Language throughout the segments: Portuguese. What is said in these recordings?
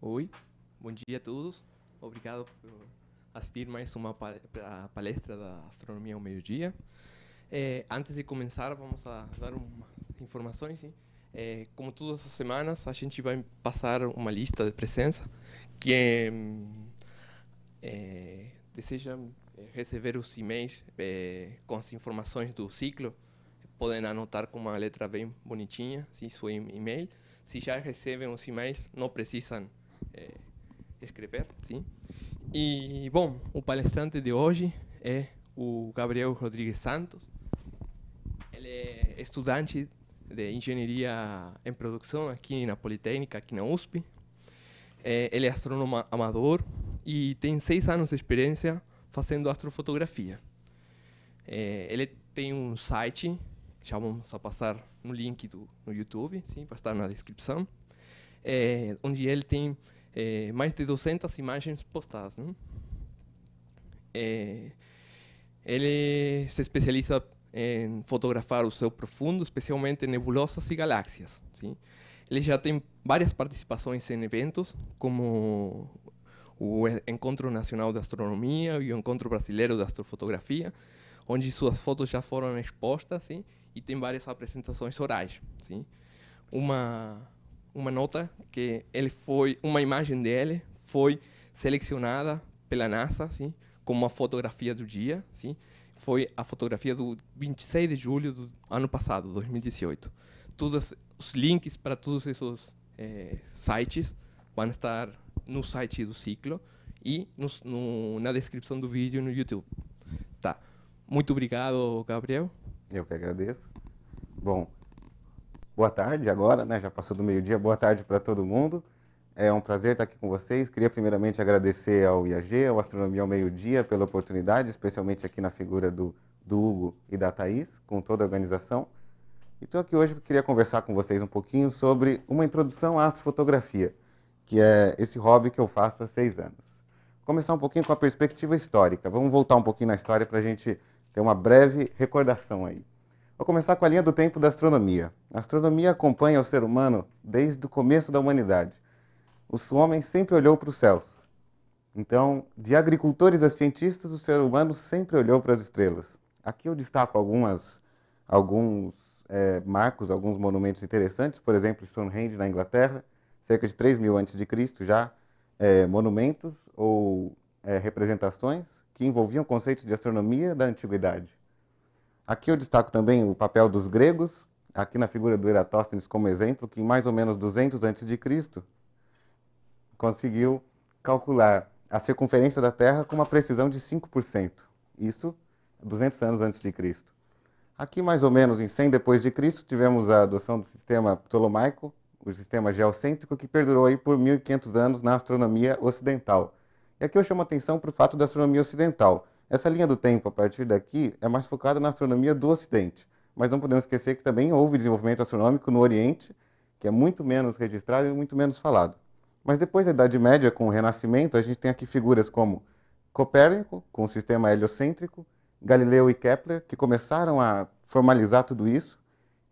Oi, bom dia a todos. Obrigado por assistir mais uma palestra da Astronomia ao Meio-Dia. É, antes de começar, vamos dar umas informações. Sim? É, como todas as semanas, a gente vai passar uma lista de presença Quem hum, é, deseja é, receber os e-mails é, com as informações do ciclo. Podem anotar com uma letra bem bonitinha, sim, seu e-mail. Se já recebem os e-mails, não precisam eh, escrever, sim. E, bom, o palestrante de hoje é o Gabriel Rodrigues Santos. Ele é estudante de engenharia em produção aqui na Politécnica, aqui na USP. É, ele é astrônomo amador e tem seis anos de experiência fazendo astrofotografia. É, ele tem um site, já vamos a passar no link do, no YouTube, sim, vai estar na descrição, é, onde ele tem é, eh, mais de 200 imagens postadas. Né? É, ele se especializa em fotografar o céu profundo, especialmente nebulosas e galáxias. Sim? Ele já tem várias participações em eventos, como o Encontro Nacional de Astronomia e o Encontro Brasileiro de Astrofotografia, onde suas fotos já foram expostas sim? e tem várias apresentações orais. Sim? Uma uma nota que ele foi uma imagem dele foi selecionada pela NASA, sim, como uma fotografia do dia, sim. Foi a fotografia do 26 de julho do ano passado, 2018. Todos os links para todos esses eh, sites vão estar no site do ciclo e no, no, na descrição do vídeo no YouTube. Tá. Muito obrigado, Gabriel. Eu que agradeço. Bom, boa tarde agora, né? Já passou do meio-dia. Boa tarde para todo mundo. É um prazer estar aqui com vocês. Queria primeiramente agradecer ao IAG, ao Astronomia ao Meio-Dia, pela oportunidade, especialmente aqui na figura do, do Hugo e da Thaís, com toda a organização. E estou aqui hoje porque queria conversar com vocês um pouquinho sobre uma introdução à astrofotografia, que é esse hobby que eu faço há seis anos. começar um pouquinho com a perspectiva histórica. Vamos voltar um pouquinho na história para a gente ter uma breve recordação aí. Vou começar com a linha do tempo da astronomia. A astronomia acompanha o ser humano desde o começo da humanidade. O homem sempre olhou para os céus. Então, de agricultores a cientistas, o ser humano sempre olhou para as estrelas. Aqui eu destaco algumas, alguns é, marcos, alguns monumentos interessantes. Por exemplo, Stonehenge na Inglaterra, cerca de 3 mil antes de Cristo já, é, monumentos ou é, representações que envolviam conceitos de astronomia da antiguidade. Aqui eu destaco também o papel dos gregos, aqui na figura do Eratóstenes como exemplo, que em mais ou menos 200 a.C. conseguiu calcular a circunferência da Terra com uma precisão de 5%. Isso 200 anos antes de Cristo. Aqui mais ou menos em 100 depois de Cristo tivemos a adoção do sistema ptolomaico, o sistema geocêntrico que perdurou aí por 1500 anos na astronomia ocidental. E aqui eu chamo a atenção para o fato da astronomia ocidental, essa linha do tempo, a partir daqui, é mais focada na astronomia do Ocidente. Mas não podemos esquecer que também houve desenvolvimento astronômico no Oriente, que é muito menos registrado e muito menos falado. Mas depois da Idade Média, com o Renascimento, a gente tem aqui figuras como Copérnico, com o sistema heliocêntrico, Galileu e Kepler, que começaram a formalizar tudo isso.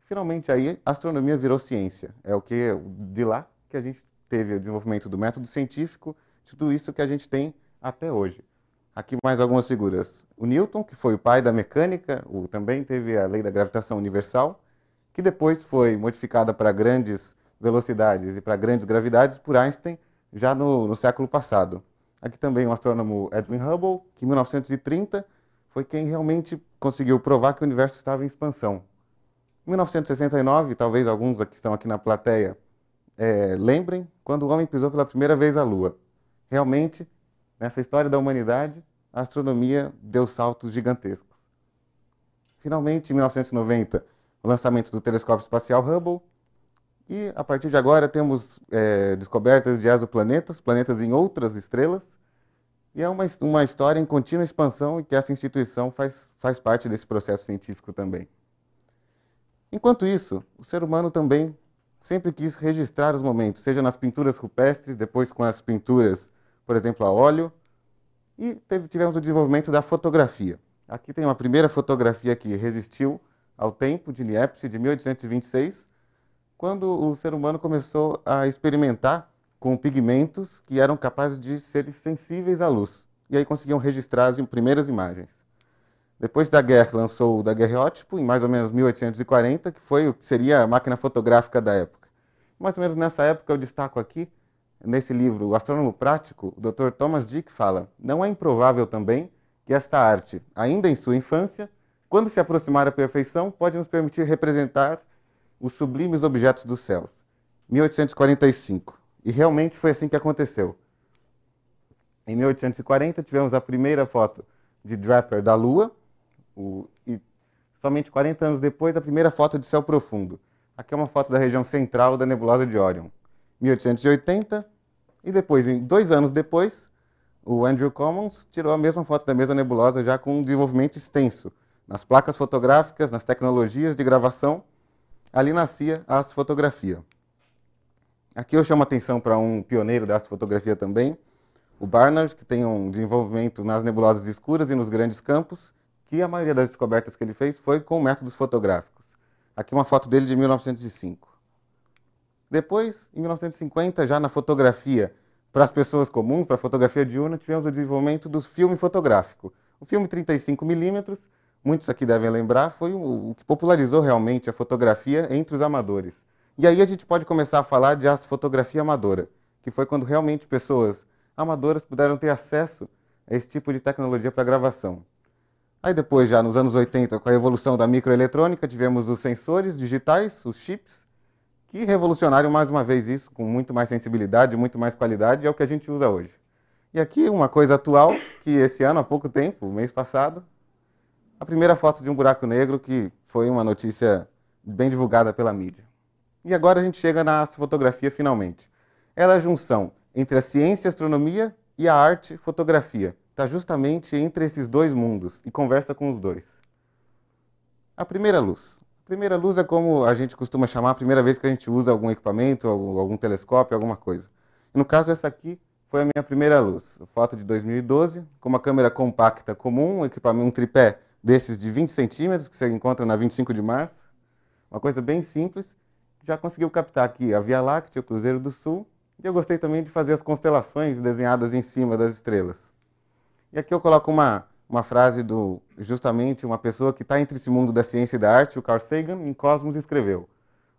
Finalmente, aí, a astronomia virou ciência. É o que de lá que a gente teve o desenvolvimento do método científico, tudo isso que a gente tem até hoje. Aqui mais algumas figuras. O Newton, que foi o pai da mecânica, o, também teve a lei da gravitação universal, que depois foi modificada para grandes velocidades e para grandes gravidades por Einstein já no, no século passado. Aqui também o um astrônomo Edwin Hubble, que em 1930 foi quem realmente conseguiu provar que o universo estava em expansão. Em 1969, talvez alguns que estão aqui na plateia é, lembrem, quando o homem pisou pela primeira vez a Lua. Realmente, Nessa história da humanidade, a astronomia deu saltos gigantescos. Finalmente, em 1990, o lançamento do telescópio espacial Hubble. E a partir de agora temos é, descobertas de exoplanetas, planetas em outras estrelas. E é uma, uma história em contínua expansão e que essa instituição faz, faz parte desse processo científico também. Enquanto isso, o ser humano também sempre quis registrar os momentos, seja nas pinturas rupestres, depois com as pinturas por exemplo, a óleo, e teve, tivemos o desenvolvimento da fotografia. Aqui tem uma primeira fotografia que resistiu ao tempo de Niepce de 1826, quando o ser humano começou a experimentar com pigmentos que eram capazes de ser sensíveis à luz. E aí conseguiam registrar as primeiras imagens. Depois da guerra, lançou o daguerreótipo, em mais ou menos 1840, que foi o que seria a máquina fotográfica da época. Mais ou menos nessa época, eu destaco aqui nesse livro, O Astrônomo Prático, o Dr. Thomas Dick fala: "Não é improvável também que esta arte, ainda em sua infância, quando se aproximar à perfeição, pode nos permitir representar os sublimes objetos do céu." 1845. E realmente foi assim que aconteceu. Em 1840 tivemos a primeira foto de Draper da Lua, o, e somente 40 anos depois a primeira foto de céu profundo. Aqui é uma foto da região central da nebulosa de Orion. 1880, e depois, em dois anos depois, o Andrew Commons tirou a mesma foto da mesma nebulosa já com um desenvolvimento extenso. Nas placas fotográficas, nas tecnologias de gravação, ali nascia a astrofotografia. Aqui eu chamo atenção para um pioneiro da astrofotografia também, o Barnard, que tem um desenvolvimento nas nebulosas escuras e nos grandes campos, que a maioria das descobertas que ele fez foi com métodos fotográficos. Aqui uma foto dele de 1905. Depois, em 1950, já na fotografia para as pessoas comuns, para a fotografia diurna, tivemos o desenvolvimento do filme fotográfico. O filme 35mm, muitos aqui devem lembrar, foi o, o que popularizou realmente a fotografia entre os amadores. E aí a gente pode começar a falar de as fotografia amadora, que foi quando realmente pessoas amadoras puderam ter acesso a esse tipo de tecnologia para gravação. Aí depois, já nos anos 80, com a evolução da microeletrônica, tivemos os sensores digitais, os chips, e revolucionário, mais uma vez, isso, com muito mais sensibilidade, muito mais qualidade, é o que a gente usa hoje. E aqui uma coisa atual, que esse ano, há pouco tempo, mês passado, a primeira foto de um buraco negro, que foi uma notícia bem divulgada pela mídia. E agora a gente chega na astrofotografia finalmente. Ela é a junção entre a ciência e a astronomia e a arte e fotografia. Está justamente entre esses dois mundos e conversa com os dois. A primeira luz. Primeira luz é como a gente costuma chamar a primeira vez que a gente usa algum equipamento, algum, algum telescópio, alguma coisa. No caso, essa aqui foi a minha primeira luz. Foto de 2012, com uma câmera compacta comum, um, equipamento, um tripé desses de 20 centímetros, que você encontra na 25 de março. Uma coisa bem simples. Já conseguiu captar aqui a Via Láctea, o Cruzeiro do Sul. E eu gostei também de fazer as constelações desenhadas em cima das estrelas. E aqui eu coloco uma uma frase do justamente uma pessoa que está entre esse mundo da ciência e da arte, o Carl Sagan, em Cosmos escreveu: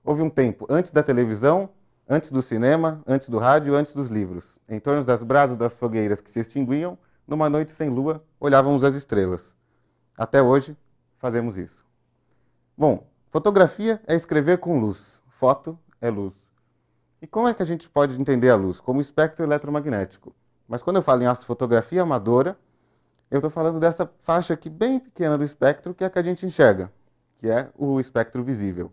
Houve um tempo antes da televisão, antes do cinema, antes do rádio, antes dos livros. Em torno das brasas das fogueiras que se extinguiam, numa noite sem lua, olhávamos as estrelas. Até hoje, fazemos isso. Bom, fotografia é escrever com luz, foto é luz. E como é que a gente pode entender a luz? Como espectro eletromagnético. Mas quando eu falo em astrofotografia amadora, eu estou falando dessa faixa aqui bem pequena do espectro, que é a que a gente enxerga, que é o espectro visível.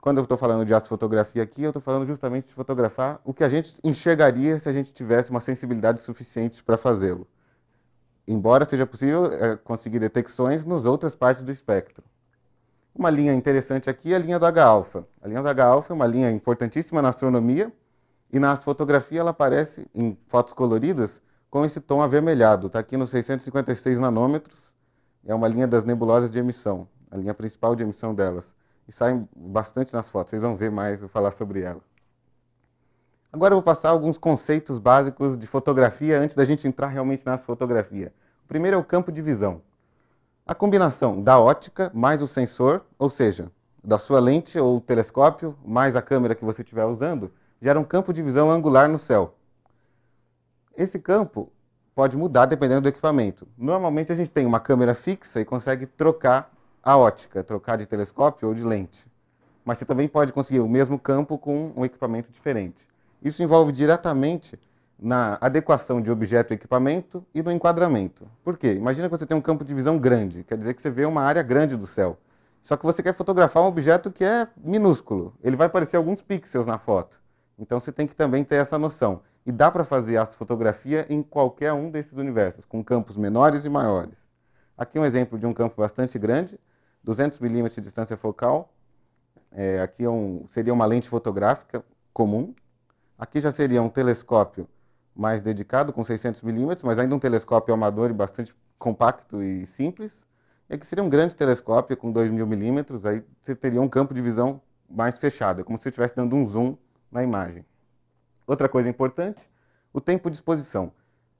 Quando eu estou falando de astrofotografia aqui, eu estou falando justamente de fotografar o que a gente enxergaria se a gente tivesse uma sensibilidade suficiente para fazê-lo. Embora seja possível é, conseguir detecções nas outras partes do espectro. Uma linha interessante aqui é a linha do H-alfa. A linha do H-alfa é uma linha importantíssima na astronomia e na astrofotografia ela aparece em fotos coloridas com esse tom avermelhado. Está aqui nos 656 nanômetros, é uma linha das nebulosas de emissão, a linha principal de emissão delas. E saem bastante nas fotos, vocês vão ver mais, vou falar sobre ela. Agora eu vou passar alguns conceitos básicos de fotografia antes da gente entrar realmente nas fotografias. O primeiro é o campo de visão. A combinação da ótica mais o sensor, ou seja, da sua lente ou telescópio, mais a câmera que você estiver usando, gera um campo de visão angular no céu. Esse campo pode mudar dependendo do equipamento. Normalmente a gente tem uma câmera fixa e consegue trocar a ótica, trocar de telescópio ou de lente. Mas você também pode conseguir o mesmo campo com um equipamento diferente. Isso envolve diretamente na adequação de objeto e equipamento e no enquadramento. Por quê? Imagina que você tem um campo de visão grande, quer dizer que você vê uma área grande do céu. Só que você quer fotografar um objeto que é minúsculo. Ele vai aparecer alguns pixels na foto. Então você tem que também ter essa noção. E dá para fazer astrofotografia em qualquer um desses universos, com campos menores e maiores. Aqui um exemplo de um campo bastante grande, 200 milímetros de distância focal. É, aqui é um, seria uma lente fotográfica comum. Aqui já seria um telescópio mais dedicado, com 600 milímetros, mas ainda um telescópio amador e bastante compacto e simples. E aqui seria um grande telescópio com 2 milímetros, aí você teria um campo de visão mais fechado, é como se você estivesse dando um zoom na imagem. Outra coisa importante, o tempo de exposição.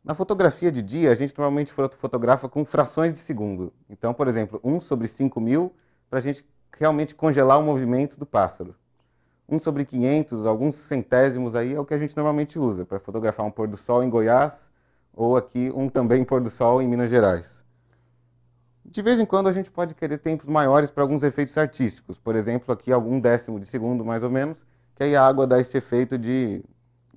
Na fotografia de dia, a gente normalmente fotografa com frações de segundo. Então, por exemplo, 1 sobre 5 mil, para a gente realmente congelar o movimento do pássaro. 1 sobre 500, alguns centésimos aí, é o que a gente normalmente usa para fotografar um pôr do sol em Goiás ou aqui um também pôr do sol em Minas Gerais. De vez em quando a gente pode querer tempos maiores para alguns efeitos artísticos. Por exemplo, aqui algum décimo de segundo, mais ou menos, que aí a água dá esse efeito de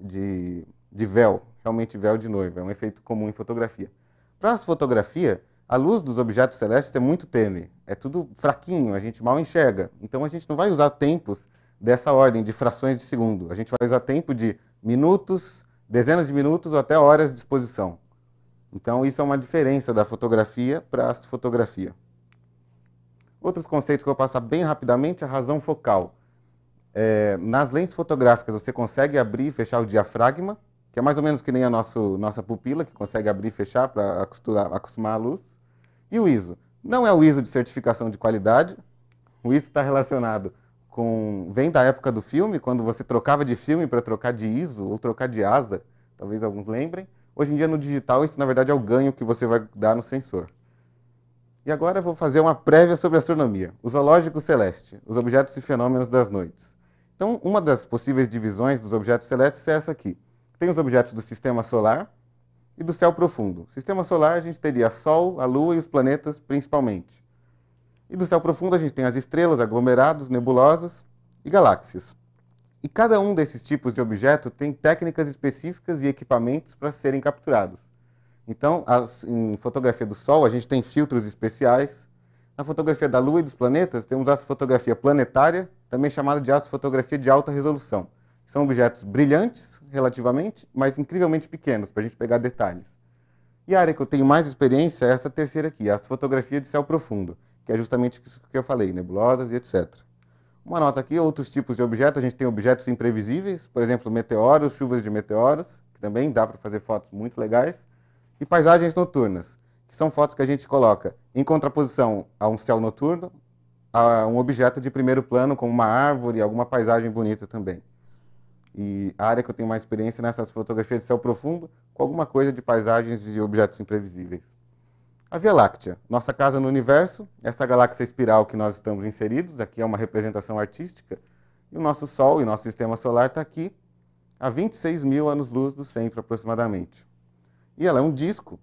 de, de véu, realmente véu de noiva, é um efeito comum em fotografia. Para a fotografia, a luz dos objetos celestes é muito tênue, é tudo fraquinho, a gente mal enxerga. Então a gente não vai usar tempos dessa ordem de frações de segundo. A gente vai usar tempo de minutos, dezenas de minutos ou até horas de exposição. Então isso é uma diferença da fotografia para a astrofotografia. Outros conceitos que eu vou passar bem rapidamente, é a razão focal é, nas lentes fotográficas você consegue abrir e fechar o diafragma, que é mais ou menos que nem a nosso, nossa pupila, que consegue abrir e fechar para acostumar, acostumar a luz. E o ISO? Não é o ISO de certificação de qualidade, o ISO está relacionado com. vem da época do filme, quando você trocava de filme para trocar de ISO ou trocar de asa, talvez alguns lembrem. Hoje em dia no digital, isso na verdade é o ganho que você vai dar no sensor. E agora eu vou fazer uma prévia sobre astronomia. O zoológico celeste, os objetos e fenômenos das noites. Então, uma das possíveis divisões dos objetos celestes é essa aqui. Tem os objetos do sistema solar e do céu profundo. Sistema solar a gente teria Sol, a Lua e os planetas principalmente. E do céu profundo a gente tem as estrelas, aglomerados, nebulosas e galáxias. E cada um desses tipos de objeto tem técnicas específicas e equipamentos para serem capturados. Então, as, em fotografia do Sol, a gente tem filtros especiais na fotografia da Lua e dos planetas, temos a astrofotografia planetária, também chamada de astrofotografia de alta resolução. São objetos brilhantes, relativamente, mas incrivelmente pequenos, para a gente pegar detalhes. E a área que eu tenho mais experiência é essa terceira aqui, a astrofotografia de céu profundo, que é justamente isso que eu falei, nebulosas e etc. Uma nota aqui, outros tipos de objetos, a gente tem objetos imprevisíveis, por exemplo, meteoros, chuvas de meteoros, que também dá para fazer fotos muito legais, e paisagens noturnas, que são fotos que a gente coloca em contraposição a um céu noturno, a um objeto de primeiro plano, como uma árvore, alguma paisagem bonita também. E a área que eu tenho mais experiência nessas fotografias de céu profundo, com alguma coisa de paisagens e objetos imprevisíveis. A Via Láctea, nossa casa no universo, essa galáxia espiral que nós estamos inseridos, aqui é uma representação artística, e o nosso Sol e nosso sistema solar está aqui, a 26 mil anos-luz do centro aproximadamente. E ela é um disco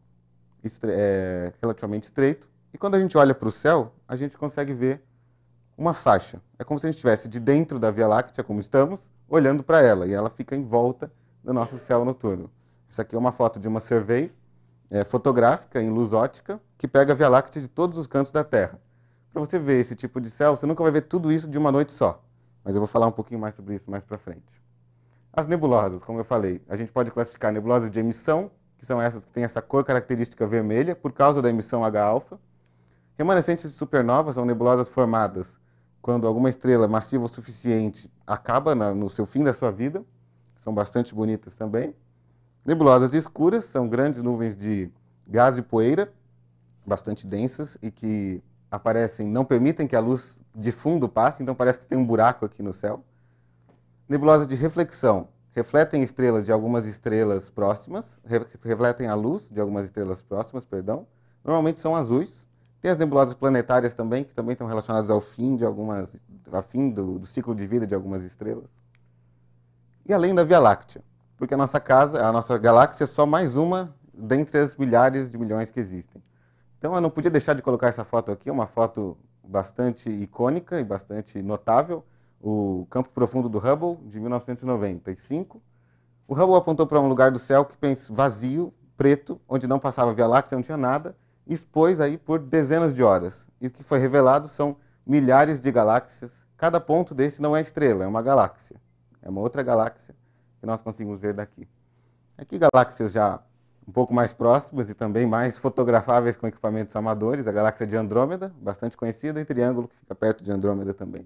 é, relativamente estreito. E quando a gente olha para o céu, a gente consegue ver uma faixa. É como se a gente estivesse de dentro da Via Láctea, como estamos, olhando para ela. E ela fica em volta do nosso céu noturno. Isso aqui é uma foto de uma survey é, fotográfica em luz ótica que pega a Via Láctea de todos os cantos da Terra. Para você ver esse tipo de céu, você nunca vai ver tudo isso de uma noite só. Mas eu vou falar um pouquinho mais sobre isso mais para frente. As nebulosas, como eu falei, a gente pode classificar nebulosas de emissão que são essas que têm essa cor característica vermelha por causa da emissão H-alfa. Remanescentes de supernovas são nebulosas formadas quando alguma estrela massiva o suficiente acaba na, no seu fim da sua vida. São bastante bonitas também. Nebulosas escuras são grandes nuvens de gás e poeira, bastante densas e que aparecem, não permitem que a luz de fundo passe, então parece que tem um buraco aqui no céu. Nebulosa de reflexão refletem estrelas de algumas estrelas próximas, refletem a luz de algumas estrelas próximas, perdão. Normalmente são azuis. Tem as nebulosas planetárias também, que também estão relacionadas ao fim de algumas, ao fim do, do, ciclo de vida de algumas estrelas. E além da Via Láctea, porque a nossa casa, a nossa galáxia é só mais uma dentre as milhares de milhões que existem. Então eu não podia deixar de colocar essa foto aqui, é uma foto bastante icônica e bastante notável o Campo Profundo do Hubble, de 1995. O Hubble apontou para um lugar do céu que pensa vazio, preto, onde não passava Via Láctea, não tinha nada, e expôs aí por dezenas de horas. E o que foi revelado são milhares de galáxias. Cada ponto desse não é estrela, é uma galáxia. É uma outra galáxia que nós conseguimos ver daqui. Aqui galáxias já um pouco mais próximas e também mais fotografáveis com equipamentos amadores, a galáxia de Andrômeda, bastante conhecida, e Triângulo, que fica perto de Andrômeda também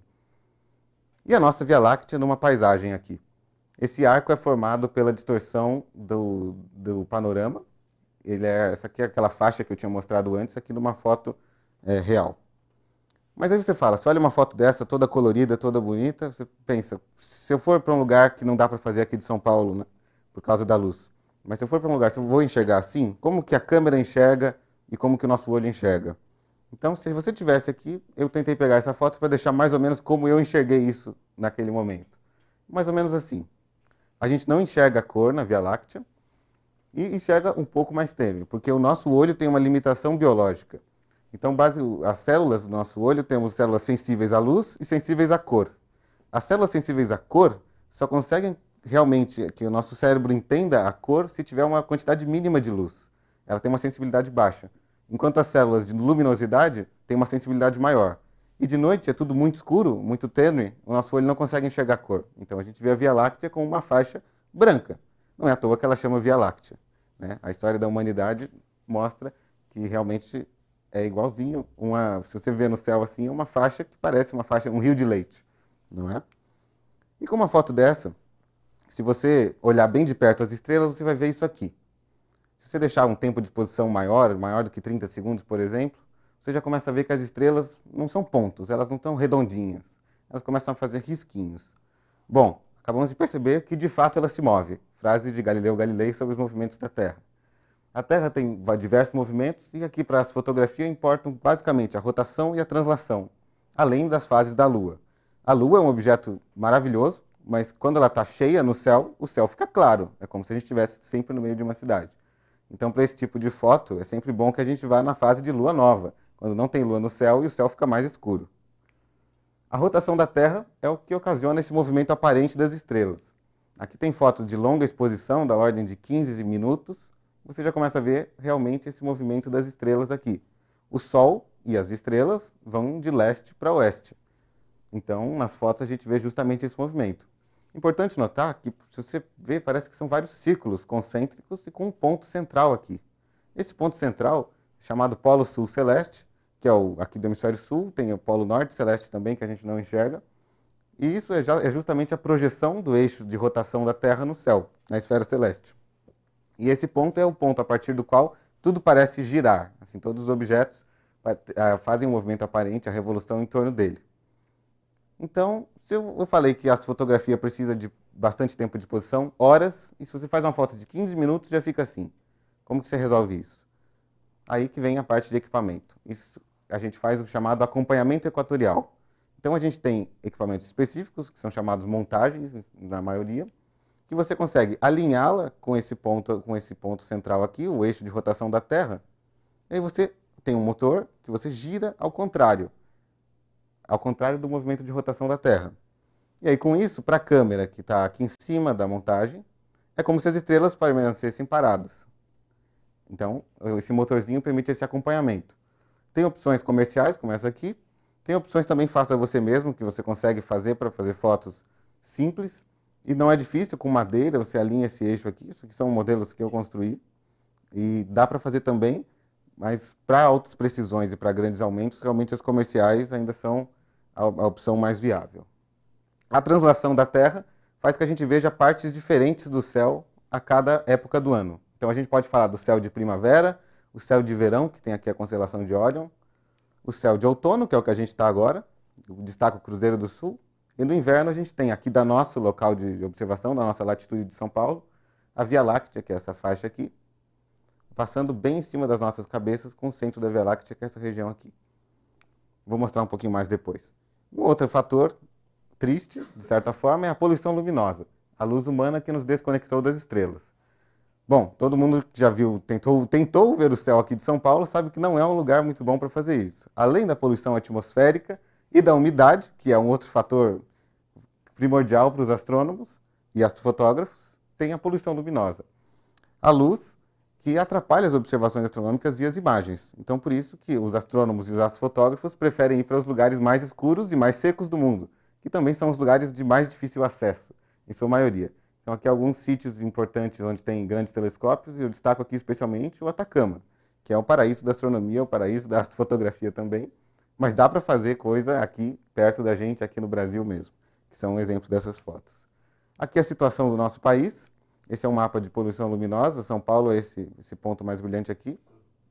e a nossa Via Láctea numa paisagem aqui. Esse arco é formado pela distorção do, do panorama. Ele é, essa aqui é aquela faixa que eu tinha mostrado antes, aqui numa foto é, real. Mas aí você fala, se olha uma foto dessa, toda colorida, toda bonita, você pensa, se eu for para um lugar que não dá para fazer aqui de São Paulo, né, por causa da luz, mas se eu for para um lugar, se eu vou enxergar assim, como que a câmera enxerga e como que o nosso olho enxerga? Então, se você tivesse aqui, eu tentei pegar essa foto para deixar mais ou menos como eu enxerguei isso naquele momento. Mais ou menos assim. A gente não enxerga a cor na Via Láctea e enxerga um pouco mais tênue, porque o nosso olho tem uma limitação biológica. Então, base, as células do nosso olho temos células sensíveis à luz e sensíveis à cor. As células sensíveis à cor só conseguem realmente que o nosso cérebro entenda a cor se tiver uma quantidade mínima de luz. Ela tem uma sensibilidade baixa enquanto as células de luminosidade têm uma sensibilidade maior. E de noite é tudo muito escuro, muito tênue, o nosso olho não consegue enxergar a cor. Então a gente vê a Via Láctea com uma faixa branca. Não é à toa que ela chama Via Láctea. Né? A história da humanidade mostra que realmente é igualzinho. Uma, se você vê no céu assim, é uma faixa que parece uma faixa, um rio de leite, não é? E com uma foto dessa, se você olhar bem de perto as estrelas, você vai ver isso aqui você deixar um tempo de exposição maior, maior do que 30 segundos, por exemplo, você já começa a ver que as estrelas não são pontos, elas não estão redondinhas. Elas começam a fazer risquinhos. Bom, acabamos de perceber que de fato ela se move. Frase de Galileu Galilei sobre os movimentos da Terra. A Terra tem diversos movimentos e aqui para as fotografias importam basicamente a rotação e a translação, além das fases da Lua. A Lua é um objeto maravilhoso, mas quando ela está cheia no céu, o céu fica claro. É como se a gente estivesse sempre no meio de uma cidade. Então, para esse tipo de foto, é sempre bom que a gente vá na fase de lua nova, quando não tem lua no céu e o céu fica mais escuro. A rotação da Terra é o que ocasiona esse movimento aparente das estrelas. Aqui tem fotos de longa exposição, da ordem de 15 minutos. Você já começa a ver realmente esse movimento das estrelas aqui. O Sol e as estrelas vão de leste para oeste. Então, nas fotos, a gente vê justamente esse movimento. Importante notar que, se você vê, parece que são vários círculos concêntricos e com um ponto central aqui. Esse ponto central, chamado Polo Sul Celeste, que é o aqui do hemisfério sul, tem o Polo Norte Celeste também, que a gente não enxerga. E isso é, já, é justamente a projeção do eixo de rotação da Terra no céu, na esfera celeste. E esse ponto é o ponto a partir do qual tudo parece girar. Assim, todos os objetos eh, fazem um movimento aparente, a revolução em torno dele. Então, se eu, eu falei que a fotografia precisa de bastante tempo de exposição, horas, e se você faz uma foto de 15 minutos, já fica assim. Como que você resolve isso? Aí que vem a parte de equipamento. Isso a gente faz o chamado acompanhamento equatorial. Então a gente tem equipamentos específicos, que são chamados montagens, na maioria, que você consegue alinhá-la com esse ponto, com esse ponto central aqui, o eixo de rotação da Terra. E aí você tem um motor que você gira ao contrário ao contrário do movimento de rotação da Terra. E aí, com isso, para a câmera que está aqui em cima da montagem, é como se as estrelas permanecessem paradas. Então, esse motorzinho permite esse acompanhamento. Tem opções comerciais, como essa aqui. Tem opções também faça você mesmo, que você consegue fazer para fazer fotos simples. E não é difícil, com madeira você alinha esse eixo aqui. Isso aqui são modelos que eu construí. E dá para fazer também, mas para altas precisões e para grandes aumentos, realmente as comerciais ainda são a, opção mais viável. A translação da Terra faz que a gente veja partes diferentes do céu a cada época do ano. Então a gente pode falar do céu de primavera, o céu de verão, que tem aqui a constelação de Orion, o céu de outono, que é o que a gente está agora, destaca o Cruzeiro do Sul, e no inverno a gente tem aqui da nosso local de observação, da nossa latitude de São Paulo, a Via Láctea, que é essa faixa aqui, passando bem em cima das nossas cabeças com o centro da Via Láctea, que é essa região aqui. Vou mostrar um pouquinho mais depois. Um outro fator triste, de certa forma, é a poluição luminosa, a luz humana que nos desconectou das estrelas. Bom, todo mundo que já viu, tentou, tentou ver o céu aqui de São Paulo, sabe que não é um lugar muito bom para fazer isso. Além da poluição atmosférica e da umidade, que é um outro fator primordial para os astrônomos e astrofotógrafos, tem a poluição luminosa. A luz que atrapalha as observações astronômicas e as imagens. Então, por isso que os astrônomos e os astrofotógrafos preferem ir para os lugares mais escuros e mais secos do mundo, que também são os lugares de mais difícil acesso, em sua maioria. Então, aqui alguns sítios importantes onde tem grandes telescópios, e eu destaco aqui especialmente o Atacama, que é o paraíso da astronomia, o paraíso da astrofotografia também, mas dá para fazer coisa aqui perto da gente, aqui no Brasil mesmo, que são exemplos dessas fotos. Aqui a situação do nosso país, esse é um mapa de poluição luminosa. São Paulo é esse, esse ponto mais brilhante aqui,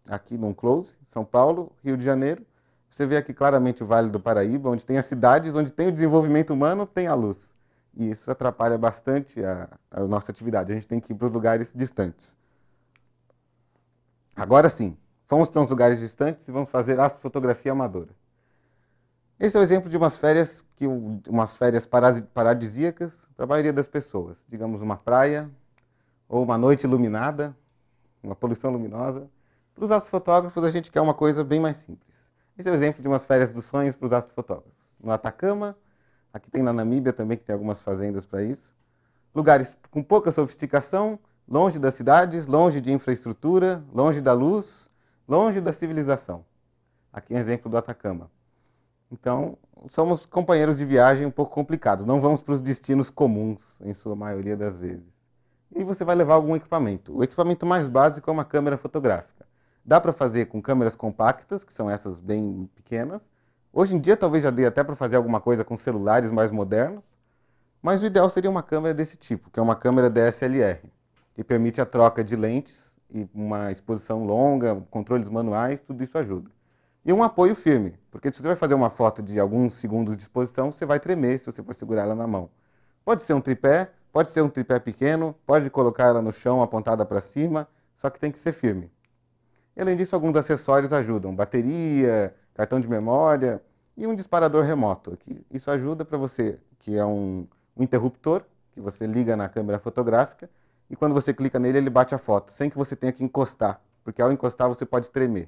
aqui num close. São Paulo, Rio de Janeiro. Você vê aqui claramente o Vale do Paraíba, onde tem as cidades, onde tem o desenvolvimento humano, tem a luz. E isso atrapalha bastante a, a nossa atividade. A gente tem que ir para os lugares distantes. Agora sim, fomos para uns lugares distantes e vamos fazer astrofotografia amadora. Esse é o exemplo de umas férias que umas férias paradisíacas para a maioria das pessoas. Digamos uma praia, ou uma noite iluminada, uma poluição luminosa. Para os astrofotógrafos, a gente quer uma coisa bem mais simples. Esse é o exemplo de umas férias dos sonhos para os astrofotógrafos. No Atacama, aqui tem na Namíbia também, que tem algumas fazendas para isso. Lugares com pouca sofisticação, longe das cidades, longe de infraestrutura, longe da luz, longe da civilização. Aqui é um exemplo do Atacama. Então, somos companheiros de viagem um pouco complicados. Não vamos para os destinos comuns, em sua maioria das vezes e você vai levar algum equipamento. O equipamento mais básico é uma câmera fotográfica. Dá para fazer com câmeras compactas, que são essas bem pequenas. Hoje em dia talvez já dê até para fazer alguma coisa com celulares mais modernos, mas o ideal seria uma câmera desse tipo, que é uma câmera DSLR, que permite a troca de lentes e uma exposição longa, controles manuais, tudo isso ajuda. E um apoio firme, porque se você vai fazer uma foto de alguns segundos de exposição, você vai tremer se você for segurar ela na mão. Pode ser um tripé, Pode ser um tripé pequeno, pode colocar ela no chão apontada para cima, só que tem que ser firme. E, além disso, alguns acessórios ajudam, bateria, cartão de memória e um disparador remoto. Que isso ajuda para você, que é um, um interruptor que você liga na câmera fotográfica e quando você clica nele ele bate a foto, sem que você tenha que encostar, porque ao encostar você pode tremer.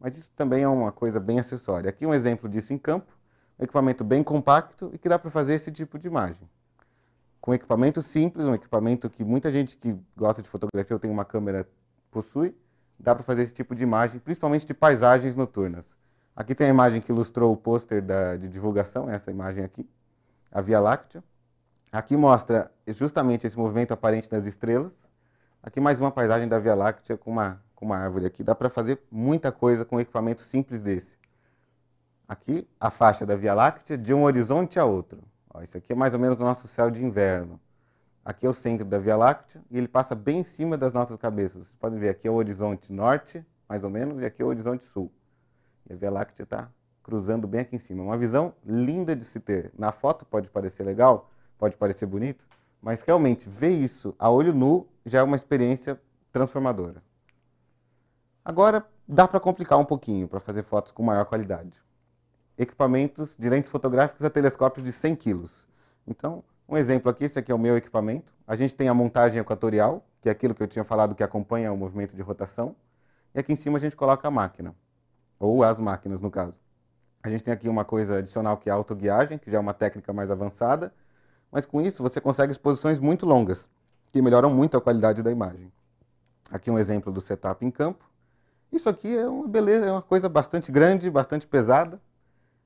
Mas isso também é uma coisa bem acessória. Aqui um exemplo disso em campo, um equipamento bem compacto e que dá para fazer esse tipo de imagem com equipamento simples, um equipamento que muita gente que gosta de fotografia ou tem uma câmera possui, dá para fazer esse tipo de imagem, principalmente de paisagens noturnas. Aqui tem a imagem que ilustrou o pôster de divulgação, essa imagem aqui, a Via Láctea. Aqui mostra justamente esse movimento aparente das estrelas. Aqui mais uma paisagem da Via Láctea com uma, com uma árvore aqui. Dá para fazer muita coisa com um equipamento simples desse. Aqui a faixa da Via Láctea de um horizonte a outro isso aqui é mais ou menos o nosso céu de inverno. Aqui é o centro da Via Láctea e ele passa bem em cima das nossas cabeças. Vocês podem ver, aqui é o horizonte norte, mais ou menos, e aqui é o horizonte sul. E a Via Láctea está cruzando bem aqui em cima. Uma visão linda de se ter. Na foto pode parecer legal, pode parecer bonito, mas realmente ver isso a olho nu já é uma experiência transformadora. Agora dá para complicar um pouquinho para fazer fotos com maior qualidade equipamentos de lentes fotográficas a telescópios de 100 quilos. Então, um exemplo aqui, esse aqui é o meu equipamento. A gente tem a montagem equatorial, que é aquilo que eu tinha falado que acompanha o movimento de rotação. E aqui em cima a gente coloca a máquina, ou as máquinas no caso. A gente tem aqui uma coisa adicional que é a autoguiagem, que já é uma técnica mais avançada. Mas com isso você consegue exposições muito longas, que melhoram muito a qualidade da imagem. Aqui um exemplo do setup em campo. Isso aqui é uma beleza, é uma coisa bastante grande, bastante pesada,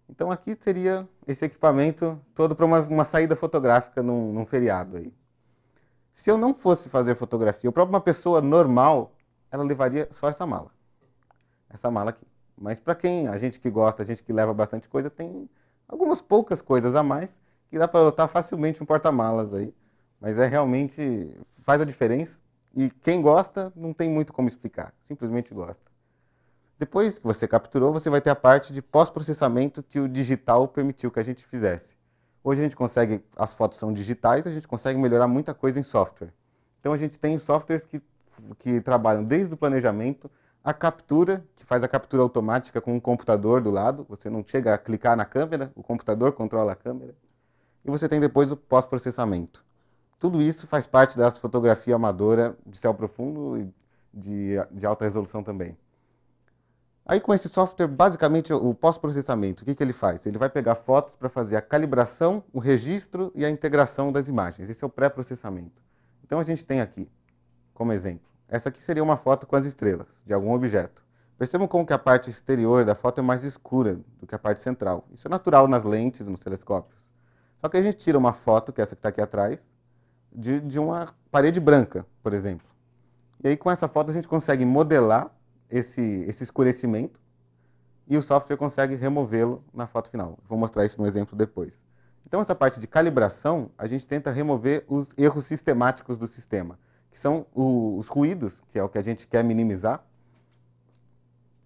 então aqui teria esse equipamento todo para uma, uma, saída fotográfica num, num, feriado. Aí. Se eu não fosse fazer fotografia, o próprio uma pessoa normal, ela levaria só essa mala. Essa mala aqui. Mas para quem, a gente que gosta, a gente que leva bastante coisa, tem algumas poucas coisas a mais que dá para lotar facilmente um porta-malas aí. Mas é realmente, faz a diferença. E quem gosta, não tem muito como explicar. Simplesmente gosta. Depois que você capturou, você vai ter a parte de pós-processamento que o digital permitiu que a gente fizesse. Hoje a gente consegue, as fotos são digitais, a gente consegue melhorar muita coisa em software. Então a gente tem softwares que, que trabalham desde o planejamento, a captura, que faz a captura automática com um computador do lado, você não chega a clicar na câmera, o computador controla a câmera, e você tem depois o pós-processamento. Tudo isso faz parte da fotografia amadora de céu profundo e de, de alta resolução também. Aí com esse software, basicamente, o pós-processamento, o que, que ele faz? Ele vai pegar fotos para fazer a calibração, o registro e a integração das imagens. Esse é o pré-processamento. Então a gente tem aqui, como exemplo, essa aqui seria uma foto com as estrelas de algum objeto. Percebam como que a parte exterior da foto é mais escura do que a parte central. Isso é natural nas lentes, nos telescópios. Só que a gente tira uma foto, que é essa que está aqui atrás, de, de uma parede branca, por exemplo. E aí com essa foto a gente consegue modelar esse, esse escurecimento e o software consegue removê-lo na foto final. Vou mostrar isso no exemplo depois. Então, essa parte de calibração, a gente tenta remover os erros sistemáticos do sistema, que são o, os ruídos, que é o que a gente quer minimizar.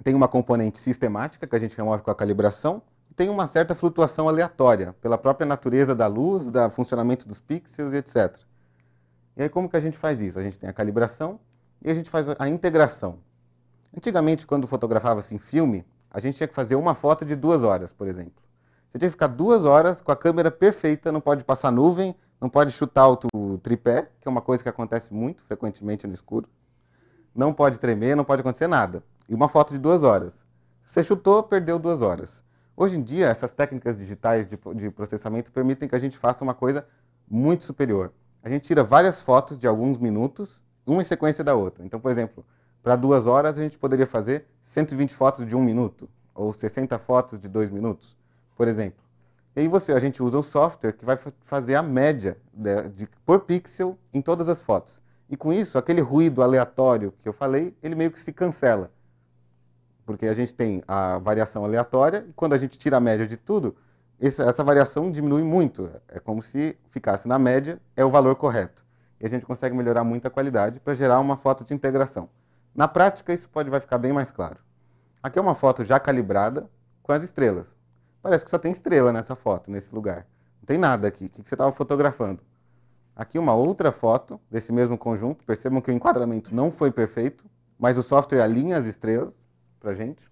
Tem uma componente sistemática, que a gente remove com a calibração, e tem uma certa flutuação aleatória, pela própria natureza da luz, do funcionamento dos pixels, etc. E aí, como que a gente faz isso? A gente tem a calibração e a gente faz a integração. Antigamente, quando fotografava-se em filme, a gente tinha que fazer uma foto de duas horas, por exemplo. Você tinha que ficar duas horas com a câmera perfeita, não pode passar nuvem, não pode chutar o tripé, que é uma coisa que acontece muito frequentemente no escuro. Não pode tremer, não pode acontecer nada. E uma foto de duas horas. Você chutou, perdeu duas horas. Hoje em dia, essas técnicas digitais de, de processamento permitem que a gente faça uma coisa muito superior. A gente tira várias fotos de alguns minutos, uma em sequência da outra. Então, por exemplo, para duas horas, a gente poderia fazer 120 fotos de um minuto, ou 60 fotos de dois minutos, por exemplo. E aí você, a gente usa o software que vai fazer a média de, de, por pixel em todas as fotos. E com isso, aquele ruído aleatório que eu falei, ele meio que se cancela. Porque a gente tem a variação aleatória, e quando a gente tira a média de tudo, essa variação diminui muito. É como se ficasse na média, é o valor correto. E a gente consegue melhorar muito a qualidade para gerar uma foto de integração. Na prática, isso pode, vai ficar bem mais claro. Aqui é uma foto já calibrada com as estrelas. Parece que só tem estrela nessa foto, nesse lugar. Não tem nada aqui. O que você estava fotografando? Aqui uma outra foto desse mesmo conjunto. Percebam que o enquadramento não foi perfeito, mas o software alinha as estrelas para gente.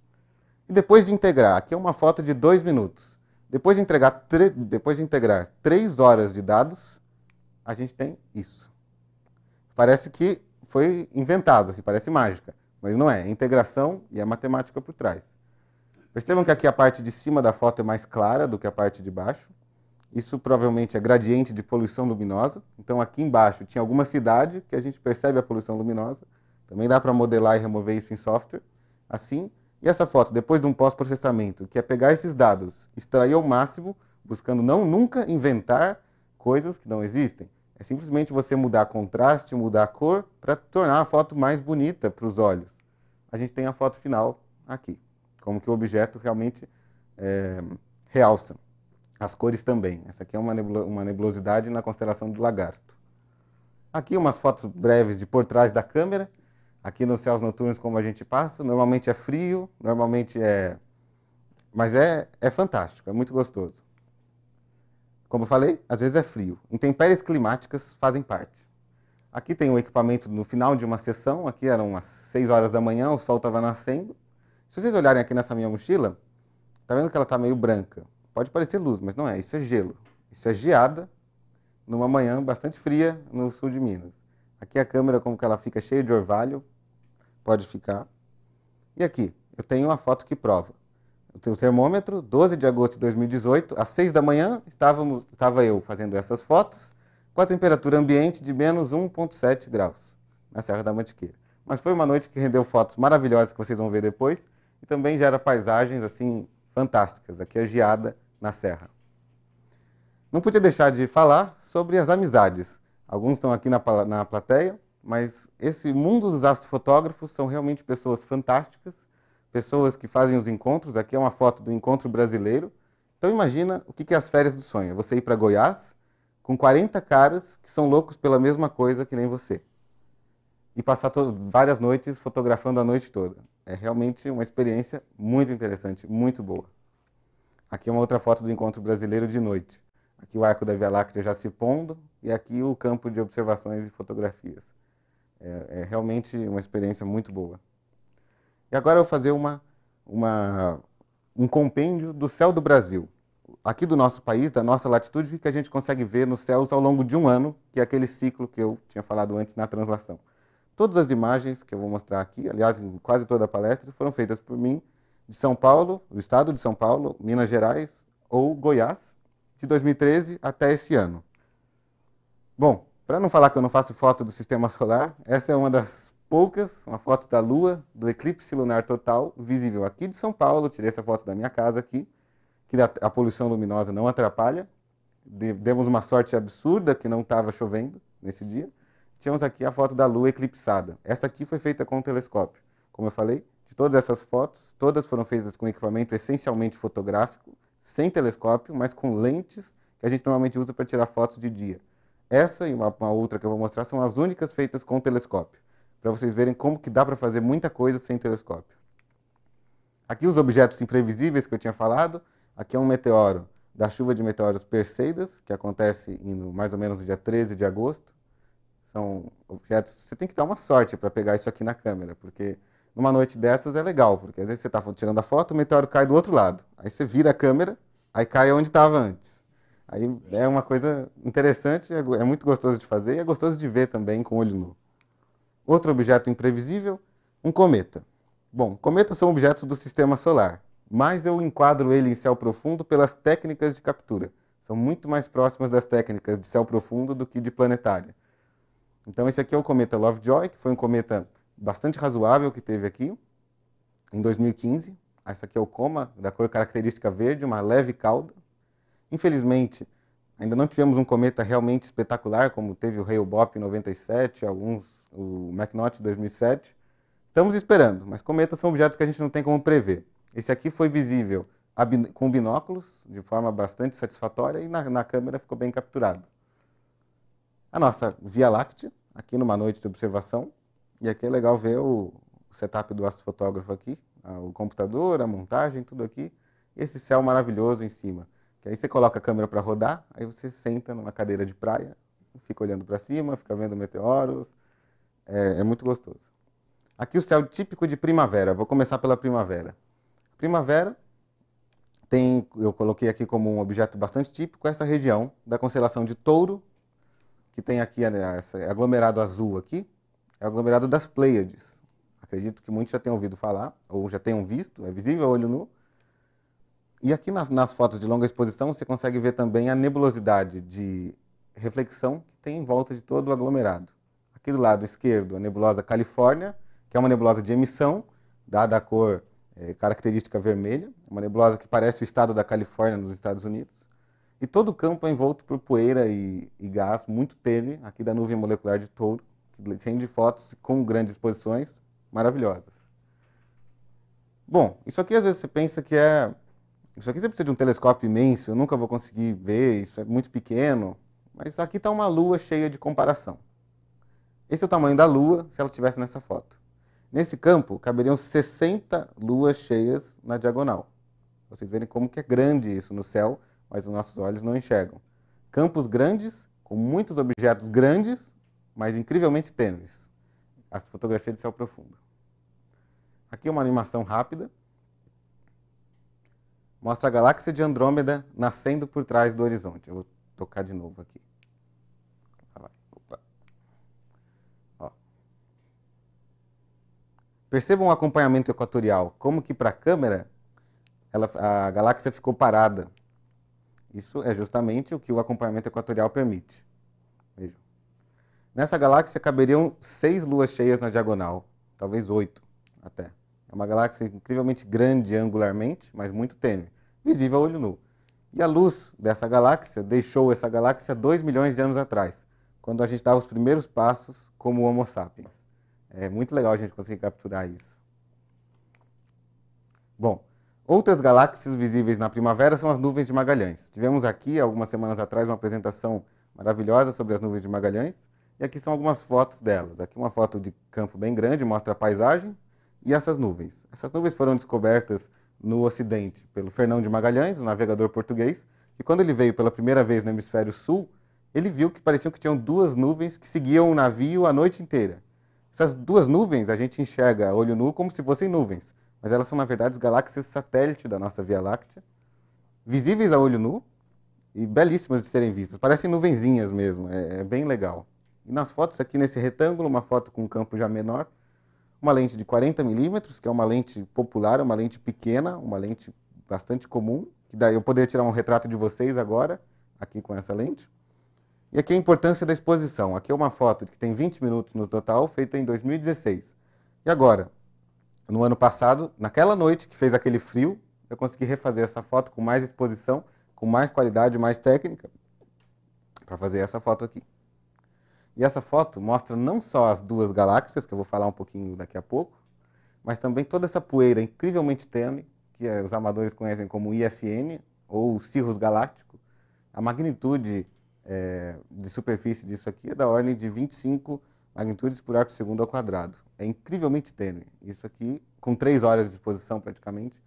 E depois de integrar, aqui é uma foto de dois minutos. Depois de, entregar depois de integrar três horas de dados, a gente tem isso. Parece que foi inventado, assim, parece mágica, mas não é. é integração e a é matemática por trás. Percebam que aqui a parte de cima da foto é mais clara do que a parte de baixo. Isso provavelmente é gradiente de poluição luminosa. Então aqui embaixo tinha alguma cidade que a gente percebe a poluição luminosa. Também dá para modelar e remover isso em software. Assim, e essa foto, depois de um pós-processamento, que é pegar esses dados, extrair ao máximo, buscando não nunca inventar coisas que não existem, é simplesmente você mudar contraste, mudar a cor, para tornar a foto mais bonita para os olhos. A gente tem a foto final aqui, como que o objeto realmente é, realça. As cores também. Essa aqui é uma, nebulo uma nebulosidade na constelação do lagarto. Aqui umas fotos breves de por trás da câmera. Aqui nos céus noturnos como a gente passa. Normalmente é frio, normalmente é... Mas é, é fantástico, é muito gostoso. Como eu falei, às vezes é frio. Intempéries climáticas fazem parte. Aqui tem o equipamento no final de uma sessão, aqui eram as 6 horas da manhã, o sol estava nascendo. Se vocês olharem aqui nessa minha mochila, tá vendo que ela está meio branca. Pode parecer luz, mas não é, isso é gelo. Isso é geada numa manhã bastante fria no sul de Minas. Aqui a câmera, como que ela fica cheia de orvalho, pode ficar. E aqui, eu tenho uma foto que prova o termômetro, 12 de agosto de 2018, às 6 da manhã, estávamos, estava eu fazendo essas fotos com a temperatura ambiente de menos 1,7 graus na Serra da Mantiqueira. Mas foi uma noite que rendeu fotos maravilhosas que vocês vão ver depois e também gera paisagens assim fantásticas. Aqui é geada na Serra. Não podia deixar de falar sobre as amizades. Alguns estão aqui na, na plateia, mas esse mundo dos astrofotógrafos são realmente pessoas fantásticas pessoas que fazem os encontros. Aqui é uma foto do encontro brasileiro. Então imagina o que, que é as férias do sonho. É você ir para Goiás com 40 caras que são loucos pela mesma coisa que nem você. E passar várias noites fotografando a noite toda. É realmente uma experiência muito interessante, muito boa. Aqui é uma outra foto do encontro brasileiro de noite. Aqui o arco da Via Láctea já se pondo e aqui o campo de observações e fotografias. é, é realmente uma experiência muito boa. E agora eu vou fazer uma, uma, um compêndio do céu do Brasil, aqui do nosso país, da nossa latitude, que a gente consegue ver nos céus ao longo de um ano, que é aquele ciclo que eu tinha falado antes na translação. Todas as imagens que eu vou mostrar aqui, aliás, em quase toda a palestra, foram feitas por mim de São Paulo, do estado de São Paulo, Minas Gerais ou Goiás, de 2013 até esse ano. Bom, para não falar que eu não faço foto do sistema solar, essa é uma das poucas, uma foto da Lua, do eclipse lunar total, visível aqui de São Paulo. Tirei essa foto da minha casa aqui, que a poluição luminosa não atrapalha. Demos uma sorte absurda que não estava chovendo nesse dia. Tínhamos aqui a foto da Lua eclipsada. Essa aqui foi feita com telescópio. Como eu falei, de todas essas fotos, todas foram feitas com equipamento essencialmente fotográfico, sem telescópio, mas com lentes que a gente normalmente usa para tirar fotos de dia. Essa e uma, uma outra que eu vou mostrar são as únicas feitas com telescópio para vocês verem como que dá para fazer muita coisa sem telescópio. Aqui os objetos imprevisíveis que eu tinha falado, aqui é um meteoro da chuva de meteoros Perseidas, que acontece indo mais ou menos no dia 13 de agosto. São objetos, você tem que dar uma sorte para pegar isso aqui na câmera, porque numa noite dessas é legal, porque às vezes você está tirando a foto, o meteoro cai do outro lado. Aí você vira a câmera, aí cai onde estava antes. Aí é uma coisa interessante, é, é muito gostoso de fazer e é gostoso de ver também com o olho nu. Outro objeto imprevisível, um cometa. Bom, cometas são objetos do sistema solar, mas eu enquadro ele em céu profundo pelas técnicas de captura. São muito mais próximas das técnicas de céu profundo do que de planetária. Então esse aqui é o cometa Lovejoy, que foi um cometa bastante razoável que teve aqui em 2015. Esse aqui é o coma, da cor característica verde, uma leve cauda. Infelizmente, ainda não tivemos um cometa realmente espetacular, como teve o Hale-Bopp em 97, alguns o MacNaught 2007. Estamos esperando, mas cometas são objetos que a gente não tem como prever. Esse aqui foi visível com binóculos, de forma bastante satisfatória, e na, na câmera ficou bem capturado. A nossa Via Láctea, aqui numa noite de observação, e aqui é legal ver o setup do astrofotógrafo aqui, o computador, a montagem, tudo aqui, esse céu maravilhoso em cima. Que aí você coloca a câmera para rodar, aí você senta numa cadeira de praia, fica olhando para cima, fica vendo meteoros, é, é muito gostoso. Aqui o céu típico de primavera. Vou começar pela primavera. Primavera tem, eu coloquei aqui como um objeto bastante típico essa região da constelação de Touro, que tem aqui esse é aglomerado azul aqui, é o aglomerado das Pleiades. Acredito que muitos já tenham ouvido falar, ou já tenham visto, é visível a olho nu. E aqui nas, nas fotos de longa exposição você consegue ver também a nebulosidade de reflexão que tem em volta de todo o aglomerado. Aqui do lado esquerdo, a nebulosa Califórnia, que é uma nebulosa de emissão, dada a cor é, característica vermelha, uma nebulosa que parece o estado da Califórnia nos Estados Unidos. E todo o campo é envolto por poeira e, e gás muito tênue, aqui da nuvem molecular de touro, que rende fotos com grandes exposições maravilhosas. Bom, isso aqui às vezes você pensa que é. Isso aqui você precisa de um telescópio imenso, eu nunca vou conseguir ver, isso é muito pequeno. Mas aqui está uma lua cheia de comparação. Esse é o tamanho da Lua se ela estivesse nessa foto. Nesse campo, caberiam 60 luas cheias na diagonal. Vocês verem como que é grande isso no céu, mas os nossos olhos não enxergam. Campos grandes, com muitos objetos grandes, mas incrivelmente tênues. As fotografias de céu profundo. Aqui é uma animação rápida. Mostra a galáxia de Andrômeda nascendo por trás do horizonte. Eu vou tocar de novo aqui. Percebam o acompanhamento equatorial, como que para a câmera a galáxia ficou parada. Isso é justamente o que o acompanhamento equatorial permite. Vejam. Nessa galáxia caberiam seis luas cheias na diagonal, talvez oito até. É uma galáxia incrivelmente grande angularmente, mas muito tênue, visível a olho nu. E a luz dessa galáxia deixou essa galáxia dois milhões de anos atrás, quando a gente dava os primeiros passos como Homo sapiens. É muito legal a gente conseguir capturar isso. Bom, outras galáxias visíveis na primavera são as nuvens de Magalhães. Tivemos aqui, algumas semanas atrás, uma apresentação maravilhosa sobre as nuvens de Magalhães. E aqui são algumas fotos delas. Aqui uma foto de campo bem grande, mostra a paisagem e essas nuvens. Essas nuvens foram descobertas no Ocidente pelo Fernão de Magalhães, um navegador português, e quando ele veio pela primeira vez no hemisfério sul, ele viu que pareciam que tinham duas nuvens que seguiam o navio a noite inteira. Essas duas nuvens a gente enxerga a olho nu como se fossem nuvens, mas elas são, na verdade, as galáxias satélite da nossa Via Láctea, visíveis a olho nu e belíssimas de serem vistas. Parecem nuvenzinhas mesmo, é, é bem legal. E nas fotos aqui nesse retângulo, uma foto com um campo já menor, uma lente de 40 milímetros, que é uma lente popular, uma lente pequena, uma lente bastante comum, que daí eu poderia tirar um retrato de vocês agora, aqui com essa lente. E aqui é a importância da exposição. Aqui é uma foto que tem 20 minutos no total, feita em 2016. E agora, no ano passado, naquela noite que fez aquele frio, eu consegui refazer essa foto com mais exposição, com mais qualidade, mais técnica, para fazer essa foto aqui. E essa foto mostra não só as duas galáxias, que eu vou falar um pouquinho daqui a pouco, mas também toda essa poeira incrivelmente tênue, que os amadores conhecem como IFN, ou cirrus galáctico, a magnitude é, de superfície disso aqui é da ordem de 25 magnitudes por arco segundo ao quadrado. É incrivelmente tênue. Isso aqui, com 3 horas de exposição praticamente,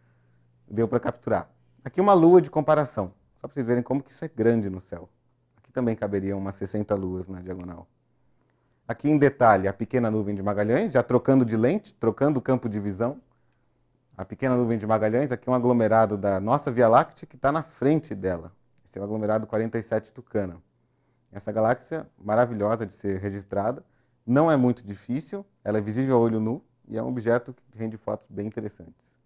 deu para capturar. Aqui uma lua de comparação, só para vocês verem como que isso é grande no céu. Aqui também caberiam umas 60 luas na diagonal. Aqui em detalhe, a pequena nuvem de Magalhães, já trocando de lente, trocando o campo de visão. A pequena nuvem de Magalhães, aqui é um aglomerado da nossa Via Láctea que está na frente dela. Esse é o aglomerado 47 Tucana. Essa galáxia maravilhosa de ser registrada, não é muito difícil, ela é visível a olho nu e é um objeto que rende fotos bem interessantes.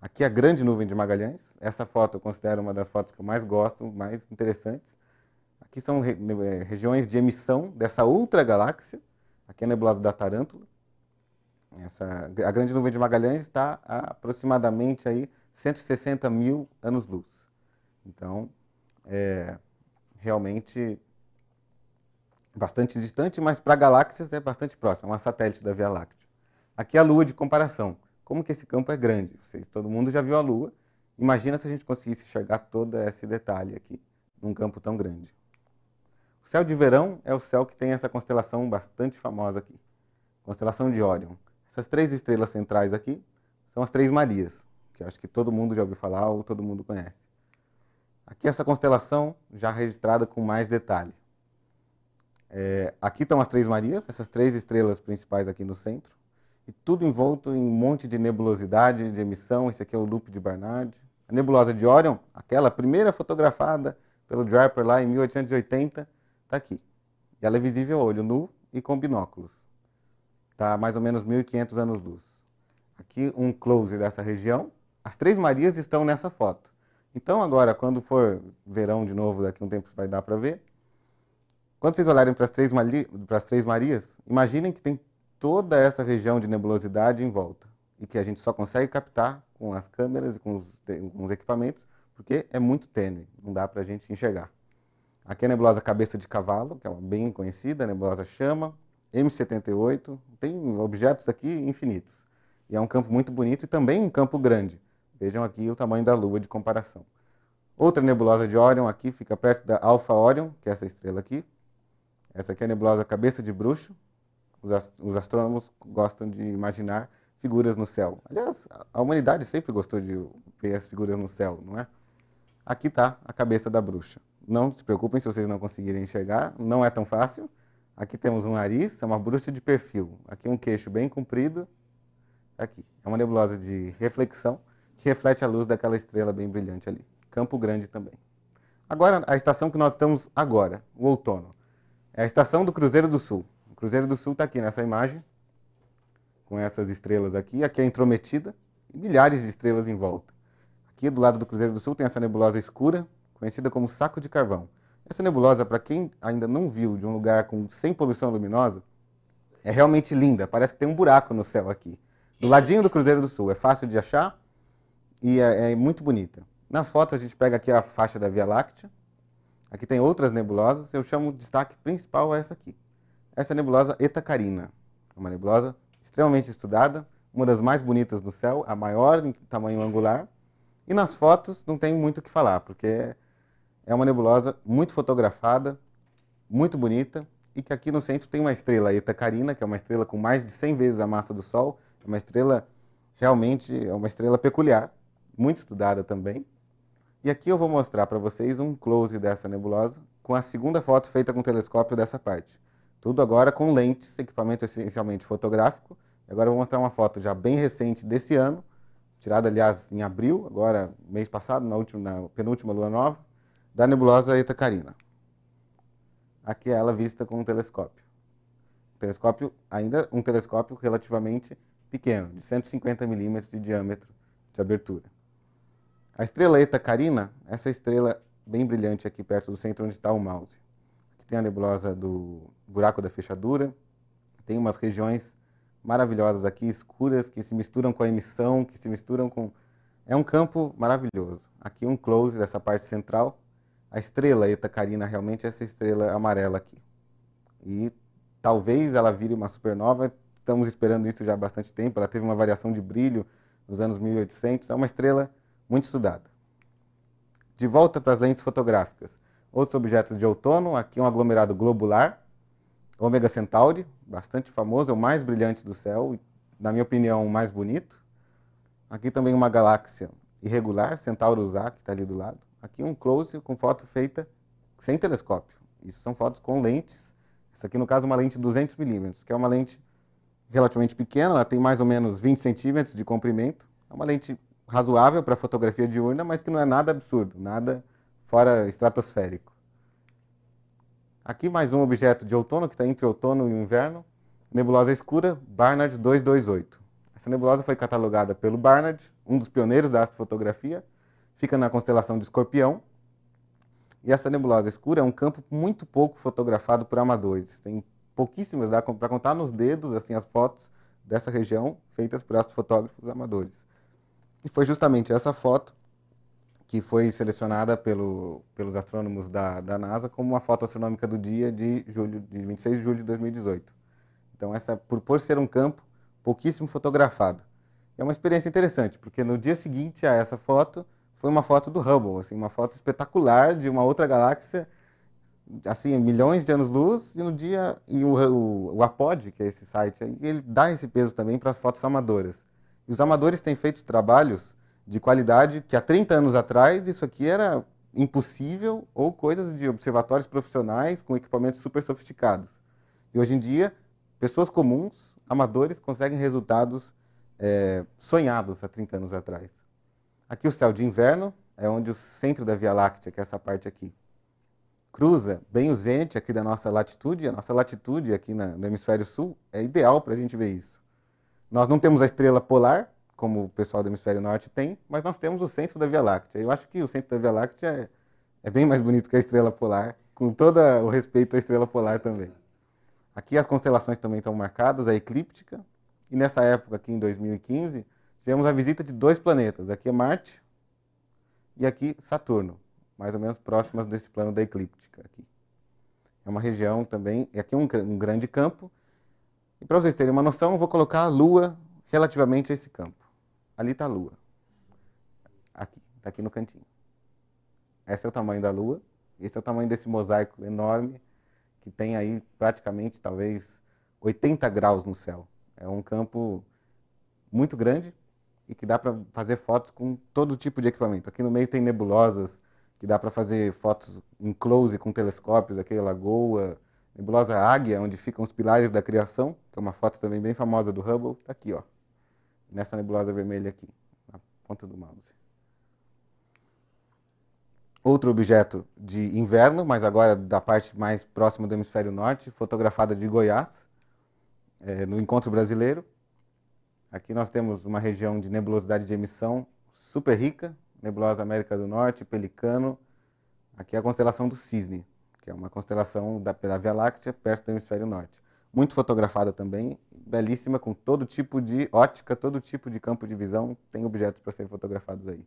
Aqui é a grande nuvem de Magalhães, essa foto eu considero uma das fotos que eu mais gosto, mais interessantes. Aqui são re é, regiões de emissão dessa outra galáxia, aqui é a nebulosa da Tarântula. Essa, a grande nuvem de Magalhães está a aproximadamente aí 160 mil anos-luz. Então, é, realmente bastante distante, mas para galáxias é bastante próximo, é uma satélite da Via Láctea. Aqui é a Lua de comparação. Como que esse campo é grande? Vocês, todo mundo já viu a Lua. Imagina se a gente conseguisse enxergar todo esse detalhe aqui, num campo tão grande. O céu de verão é o céu que tem essa constelação bastante famosa aqui, constelação de Órion. Essas três estrelas centrais aqui são as Três Marias, que acho que todo mundo já ouviu falar ou todo mundo conhece. Aqui essa constelação já registrada com mais detalhe. É, aqui estão as Três Marias, essas três estrelas principais aqui no centro, e tudo envolto em um monte de nebulosidade, de emissão. Esse aqui é o loop de Barnard. A nebulosa de Orion, aquela primeira fotografada pelo Draper lá em 1880, está aqui. E ela é visível a olho nu e com binóculos. Está a mais ou menos 1500 anos-luz. Aqui um close dessa região. As Três Marias estão nessa foto. Então agora, quando for verão de novo, daqui a um tempo vai dar para ver, quando vocês olharem para as três, para as três Marias, imaginem que tem toda essa região de nebulosidade em volta e que a gente só consegue captar com as câmeras e com os, com os equipamentos porque é muito tênue, não dá para a gente enxergar. Aqui é a nebulosa Cabeça de Cavalo, que é uma bem conhecida, a nebulosa Chama, M78, tem objetos aqui infinitos. E é um campo muito bonito e também um campo grande. Vejam aqui o tamanho da lua de comparação. Outra nebulosa de Orion aqui fica perto da Alpha Orion, que é essa estrela aqui, essa aqui é a nebulosa Cabeça de Bruxo. Os, ast os astrônomos gostam de imaginar figuras no céu. Aliás, a humanidade sempre gostou de ver as figuras no céu, não é? Aqui está a cabeça da bruxa. Não se preocupem se vocês não conseguirem enxergar, não é tão fácil. Aqui temos um nariz, é uma bruxa de perfil. Aqui um queixo bem comprido. Aqui é uma nebulosa de reflexão que reflete a luz daquela estrela bem brilhante ali. Campo Grande também. Agora, a estação que nós estamos agora, o outono. É a estação do Cruzeiro do Sul. O Cruzeiro do Sul está aqui nessa imagem, com essas estrelas aqui. Aqui é intrometida e milhares de estrelas em volta. Aqui do lado do Cruzeiro do Sul tem essa nebulosa escura, conhecida como saco de carvão. Essa nebulosa, para quem ainda não viu de um lugar com sem poluição luminosa, é realmente linda. Parece que tem um buraco no céu aqui. Do ladinho do Cruzeiro do Sul. É fácil de achar e é, é muito bonita. Nas fotos a gente pega aqui a faixa da Via Láctea, Aqui tem outras nebulosas, eu chamo o destaque principal a essa aqui. Essa é a nebulosa Eta Carina, é uma nebulosa extremamente estudada, uma das mais bonitas do céu, a maior em tamanho angular. E nas fotos não tem muito o que falar, porque é uma nebulosa muito fotografada, muito bonita, e que aqui no centro tem uma estrela, Eta Carina, que é uma estrela com mais de 100 vezes a massa do Sol, é uma estrela realmente, é uma estrela peculiar, muito estudada também. E aqui eu vou mostrar para vocês um close dessa nebulosa com a segunda foto feita com telescópio dessa parte. Tudo agora com lentes, equipamento essencialmente fotográfico. Agora eu vou mostrar uma foto já bem recente desse ano, tirada, aliás, em abril, agora mês passado, na, última, na penúltima lua nova, da nebulosa Carina. Aqui é ela vista com um telescópio. Um telescópio ainda um telescópio relativamente pequeno, de 150 milímetros de diâmetro de abertura. A estrela eta Carina, essa estrela bem brilhante aqui perto do centro onde está o mouse. Aqui tem a nebulosa do buraco da fechadura, tem umas regiões maravilhosas aqui, escuras, que se misturam com a emissão, que se misturam com... É um campo maravilhoso. Aqui um close dessa parte central. A estrela Eta Carina realmente é essa estrela amarela aqui. E talvez ela vire uma supernova, estamos esperando isso já há bastante tempo, ela teve uma variação de brilho nos anos 1800, é uma estrela muito estudado. De volta para as lentes fotográficas, outros objetos de outono, aqui um aglomerado globular, Ômega Centauri, bastante famoso, é o mais brilhante do céu, na minha opinião, o mais bonito. Aqui também uma galáxia irregular, Centaurus A, que está ali do lado. Aqui um close com foto feita sem telescópio. Isso são fotos com lentes. Essa aqui, no caso, é uma lente 200mm, que é uma lente relativamente pequena, ela tem mais ou menos 20 centímetros de comprimento. É uma lente razoável para fotografia diurna, mas que não é nada absurdo, nada fora estratosférico. Aqui mais um objeto de outono, que está entre outono e inverno, nebulosa escura, Barnard 228. Essa nebulosa foi catalogada pelo Barnard, um dos pioneiros da astrofotografia, fica na constelação de Escorpião, e essa nebulosa escura é um campo muito pouco fotografado por amadores. Tem pouquíssimas, dá para contar nos dedos assim as fotos dessa região feitas por astrofotógrafos amadores. E foi justamente essa foto que foi selecionada pelo, pelos astrônomos da, da NASA como uma foto astronômica do dia de, julho, de 26 de julho de 2018. Então, essa, por, por ser um campo pouquíssimo fotografado. É uma experiência interessante, porque no dia seguinte a essa foto, foi uma foto do Hubble, assim, uma foto espetacular de uma outra galáxia, assim, milhões de anos-luz, e no dia e o, o, o, Apod, que é esse site, aí, ele dá esse peso também para as fotos amadoras. E os amadores têm feito trabalhos de qualidade que há 30 anos atrás isso aqui era impossível ou coisas de observatórios profissionais com equipamentos super sofisticados. E hoje em dia, pessoas comuns, amadores, conseguem resultados é, sonhados há 30 anos atrás. Aqui o céu de inverno é onde o centro da Via Láctea, que é essa parte aqui, cruza bem o zente aqui da nossa latitude. A nossa latitude aqui na, no hemisfério sul é ideal para a gente ver isso. Nós não temos a estrela polar, como o pessoal do hemisfério norte tem, mas nós temos o centro da Via Láctea. Eu acho que o centro da Via Láctea é, é bem mais bonito que a estrela polar, com todo o respeito à estrela polar também. Aqui as constelações também estão marcadas, a é eclíptica, e nessa época, aqui em 2015, tivemos a visita de dois planetas. Aqui é Marte e aqui Saturno, mais ou menos próximas desse plano da eclíptica. Aqui. É uma região também, e aqui é um, um grande campo, e para vocês terem uma noção, eu vou colocar a Lua relativamente a esse campo. Ali está a Lua. Aqui, está aqui no cantinho. Esse é o tamanho da Lua. Esse é o tamanho desse mosaico enorme que tem aí praticamente, talvez, 80 graus no céu. É um campo muito grande e que dá para fazer fotos com todo tipo de equipamento. Aqui no meio tem nebulosas, que dá para fazer fotos em close com telescópios, aqui lagoa, nebulosa Águia, onde ficam os pilares da criação, que é uma foto também bem famosa do Hubble, está aqui, ó, nessa nebulosa vermelha aqui, na ponta do mouse. Outro objeto de inverno, mas agora da parte mais próxima do hemisfério norte, fotografada de Goiás, é, no encontro brasileiro. Aqui nós temos uma região de nebulosidade de emissão super rica, nebulosa América do Norte, Pelicano, aqui é a constelação do Cisne que é uma constelação da, da Via Láctea perto do hemisfério norte. Muito fotografada também, belíssima, com todo tipo de ótica, todo tipo de campo de visão, tem objetos para serem fotografados aí.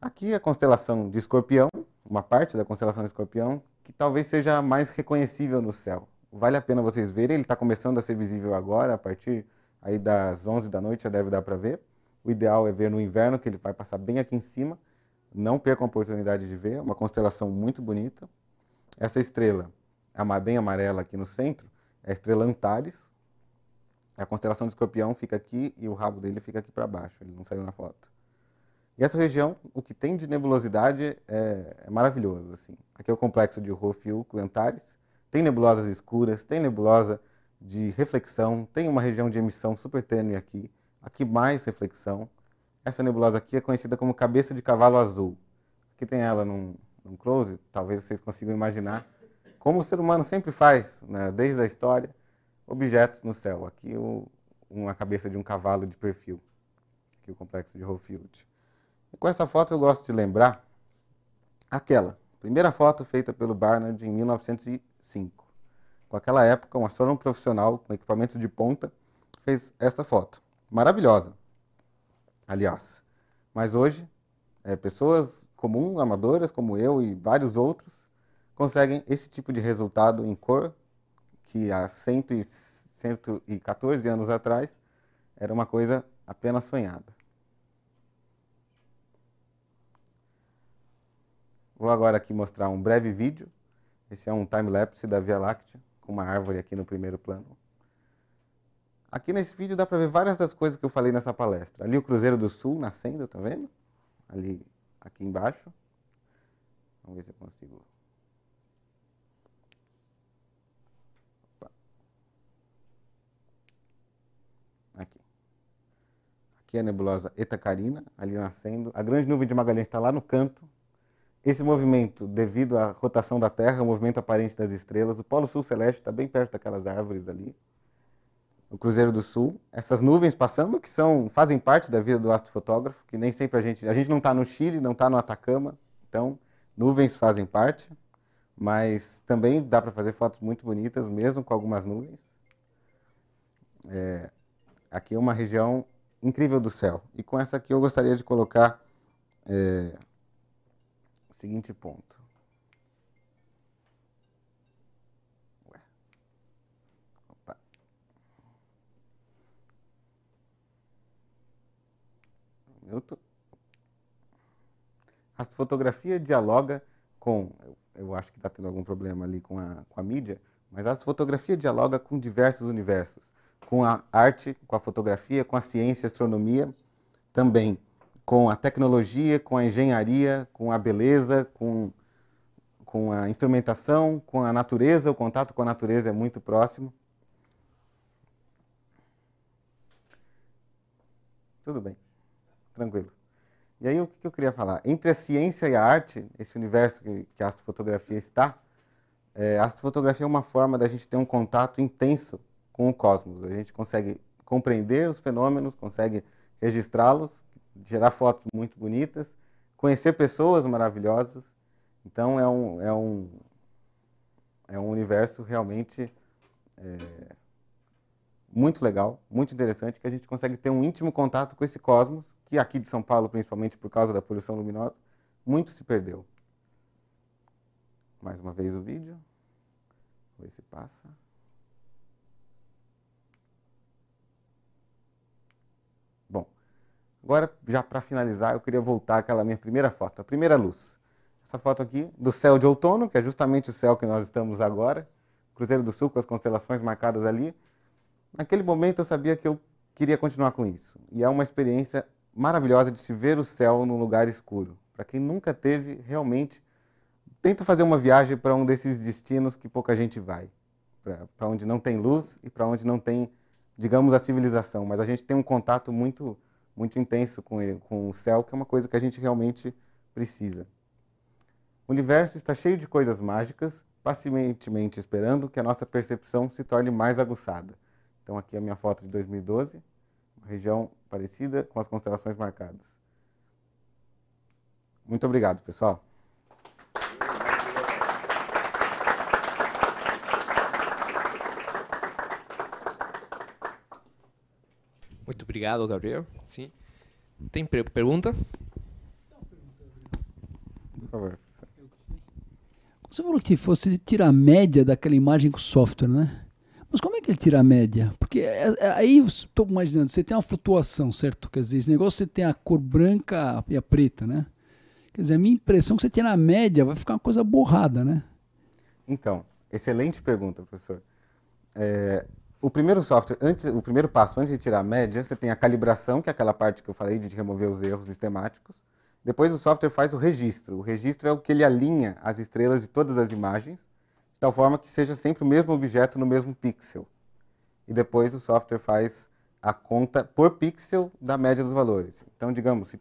Aqui a constelação de Escorpião, uma parte da constelação de Escorpião, que talvez seja mais reconhecível no céu. Vale a pena vocês verem, ele está começando a ser visível agora, a partir aí das 11 da noite já deve dar para ver. O ideal é ver no inverno, que ele vai passar bem aqui em cima. Não percam a oportunidade de ver, é uma constelação muito bonita. Essa estrela, bem amarela aqui no centro, é a estrela Antares. A constelação de escorpião fica aqui e o rabo dele fica aqui para baixo, ele não saiu na foto. E essa região, o que tem de nebulosidade é, é maravilhoso. Assim. Aqui é o complexo de Rofiuco e Antares. Tem nebulosas escuras, tem nebulosa de reflexão, tem uma região de emissão super tênue aqui. Aqui mais reflexão. Essa nebulosa aqui é conhecida como cabeça de cavalo azul. Aqui tem ela num, um close, talvez vocês consigam imaginar como o ser humano sempre faz, né, desde a história, objetos no céu. Aqui o, uma cabeça de um cavalo de perfil, aqui o complexo de Hofield. E com essa foto eu gosto de lembrar aquela, primeira foto feita pelo Barnard em 1905. Com aquela época, um astrônomo profissional com equipamento de ponta fez essa foto. Maravilhosa, aliás. Mas hoje, é, pessoas comum, amadoras como eu e vários outros, conseguem esse tipo de resultado em cor, que há 114 anos atrás era uma coisa apenas sonhada. Vou agora aqui mostrar um breve vídeo. Esse é um time-lapse da Via Láctea, com uma árvore aqui no primeiro plano. Aqui nesse vídeo dá para ver várias das coisas que eu falei nessa palestra. Ali o Cruzeiro do Sul nascendo, tá vendo? Ali aqui embaixo. Vamos ver se eu consigo. Opa. Aqui. Aqui é a nebulosa Etacarina, ali nascendo. A grande nuvem de Magalhães está lá no canto. Esse movimento, devido à rotação da Terra, o movimento aparente das estrelas, o Polo Sul Celeste está bem perto daquelas árvores ali no Cruzeiro do Sul, essas nuvens passando que são fazem parte da vida do astrofotógrafo, que nem sempre a gente a gente não está no Chile, não está no Atacama, então nuvens fazem parte, mas também dá para fazer fotos muito bonitas mesmo com algumas nuvens. É, aqui é uma região incrível do céu e com essa aqui eu gostaria de colocar é, o seguinte ponto. Eu tô... A fotografia dialoga com. Eu, eu acho que está tendo algum problema ali com a, com a mídia, mas a fotografia dialoga com diversos universos com a arte, com a fotografia, com a ciência, astronomia, também com a tecnologia, com a engenharia, com a beleza, com, com a instrumentação, com a natureza, o contato com a natureza é muito próximo. Tudo bem tranquilo. E aí, o que eu queria falar? Entre a ciência e a arte, esse universo que, que a astrofotografia está, é, a astrofotografia é uma forma da gente ter um contato intenso com o cosmos. A gente consegue compreender os fenômenos, consegue registrá-los, gerar fotos muito bonitas, conhecer pessoas maravilhosas. Então, é um, é um, é um universo realmente é, muito legal, muito interessante, que a gente consegue ter um íntimo contato com esse cosmos que aqui de São Paulo, principalmente por causa da poluição luminosa, muito se perdeu. Mais uma vez o vídeo. Vamos ver se passa. Bom, agora já para finalizar, eu queria voltar àquela minha primeira foto, a primeira luz. Essa foto aqui do céu de outono, que é justamente o céu que nós estamos agora. Cruzeiro do Sul com as constelações marcadas ali. Naquele momento eu sabia que eu queria continuar com isso. E é uma experiência maravilhosa de se ver o céu num lugar escuro. Para quem nunca teve, realmente tenta fazer uma viagem para um desses destinos que pouca gente vai, para onde não tem luz e para onde não tem, digamos, a civilização. Mas a gente tem um contato muito, muito intenso com, ele, com o céu, que é uma coisa que a gente realmente precisa. O universo está cheio de coisas mágicas, pacientemente esperando que a nossa percepção se torne mais aguçada. Então aqui é a minha foto de 2012 região parecida com as constelações marcadas. Muito obrigado, pessoal. Muito obrigado, Gabriel. Sim. Tem perguntas? Por favor. Você falou que fosse tirar a média daquela imagem com software, né? Mas como é que ele tira a média? Porque é, é, aí estou imaginando, você tem uma flutuação, certo? Quer dizer, esse negócio você tem a cor branca e a preta, né? Quer dizer, a minha impressão é que você tira a média vai ficar uma coisa borrada, né? Então, excelente pergunta, professor. É, o primeiro software, antes, o primeiro passo antes de tirar a média, você tem a calibração, que é aquela parte que eu falei de remover os erros sistemáticos. Depois o software faz o registro. O registro é o que ele alinha as estrelas de todas as imagens tal forma que seja sempre o mesmo objeto no mesmo pixel. E depois o software faz a conta por pixel da média dos valores. Então, digamos, se,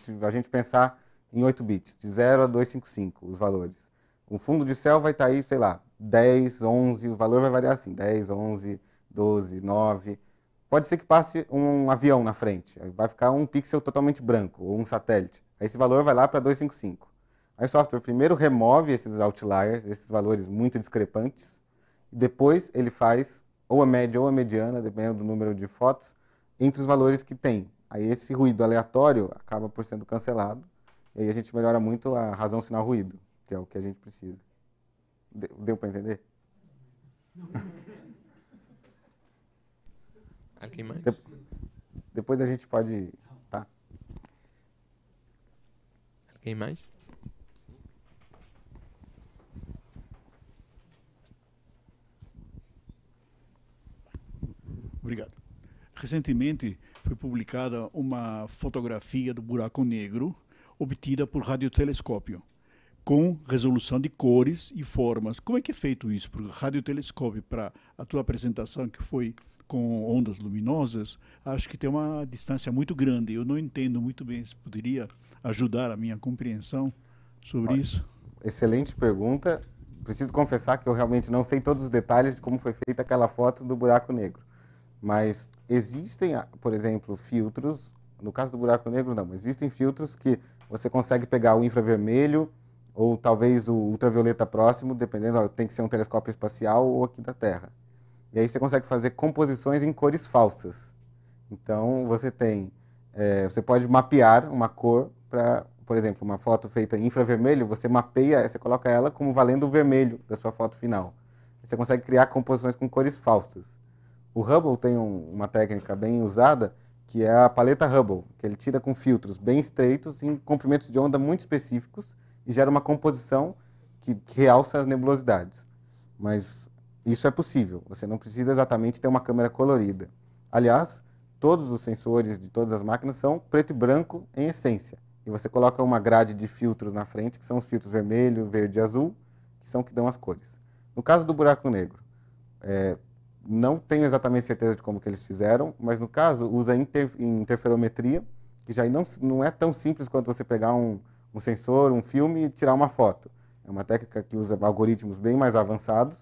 se a gente pensar em 8 bits, de 0 a 255 os valores. O fundo de céu vai estar tá aí, sei lá, 10, 11, o valor vai variar assim, 10, 11, 12, 9. Pode ser que passe um avião na frente, vai ficar um pixel totalmente branco, ou um satélite. Aí Esse valor vai lá para 255. A software primeiro remove esses outliers, esses valores muito discrepantes, e depois ele faz ou a média ou a mediana, dependendo do número de fotos, entre os valores que tem. Aí esse ruído aleatório acaba por sendo cancelado, e aí a gente melhora muito a razão sinal ruído, que é o que a gente precisa. Deu para entender? Alguém mais? De depois a gente pode. Tá? Alguém mais? Obrigado. Recentemente foi publicada uma fotografia do buraco negro obtida por radiotelescópio, com resolução de cores e formas. Como é que é feito isso? Porque radiotelescópio, para a tua apresentação, que foi com ondas luminosas, acho que tem uma distância muito grande. Eu não entendo muito bem se poderia ajudar a minha compreensão sobre Olha, isso. Excelente pergunta. Preciso confessar que eu realmente não sei todos os detalhes de como foi feita aquela foto do buraco negro. Mas existem, ah, por exemplo, filtros, no caso do buraco negro não, existem filtros que você consegue pegar o infravermelho ou talvez o ultravioleta próximo, dependendo, ó, tem que ser um telescópio espacial ou aqui da Terra. E aí você consegue fazer composições em cores falsas. Então você tem, é, você pode mapear uma cor para, por exemplo, uma foto feita em infravermelho, você mapeia, você coloca ela como valendo o vermelho da sua foto final. Você consegue criar composições com cores falsas. O Hubble tem um, uma técnica bem usada, que é a paleta Hubble, que ele tira com filtros bem estreitos em comprimentos de onda muito específicos e gera uma composição que, que realça as nebulosidades. Mas isso é possível, você não precisa exatamente ter uma câmera colorida. Aliás, todos os sensores de todas as máquinas são preto e branco em essência. E você coloca uma grade de filtros na frente, que são os filtros vermelho, verde e azul, que são que dão as cores. No caso do buraco negro, é, não tenho exatamente certeza de como que eles fizeram, mas no caso usa inter, interferometria, que já não, não é tão simples quanto você pegar um, um sensor, um filme e tirar uma foto. É uma técnica que usa algoritmos bem mais avançados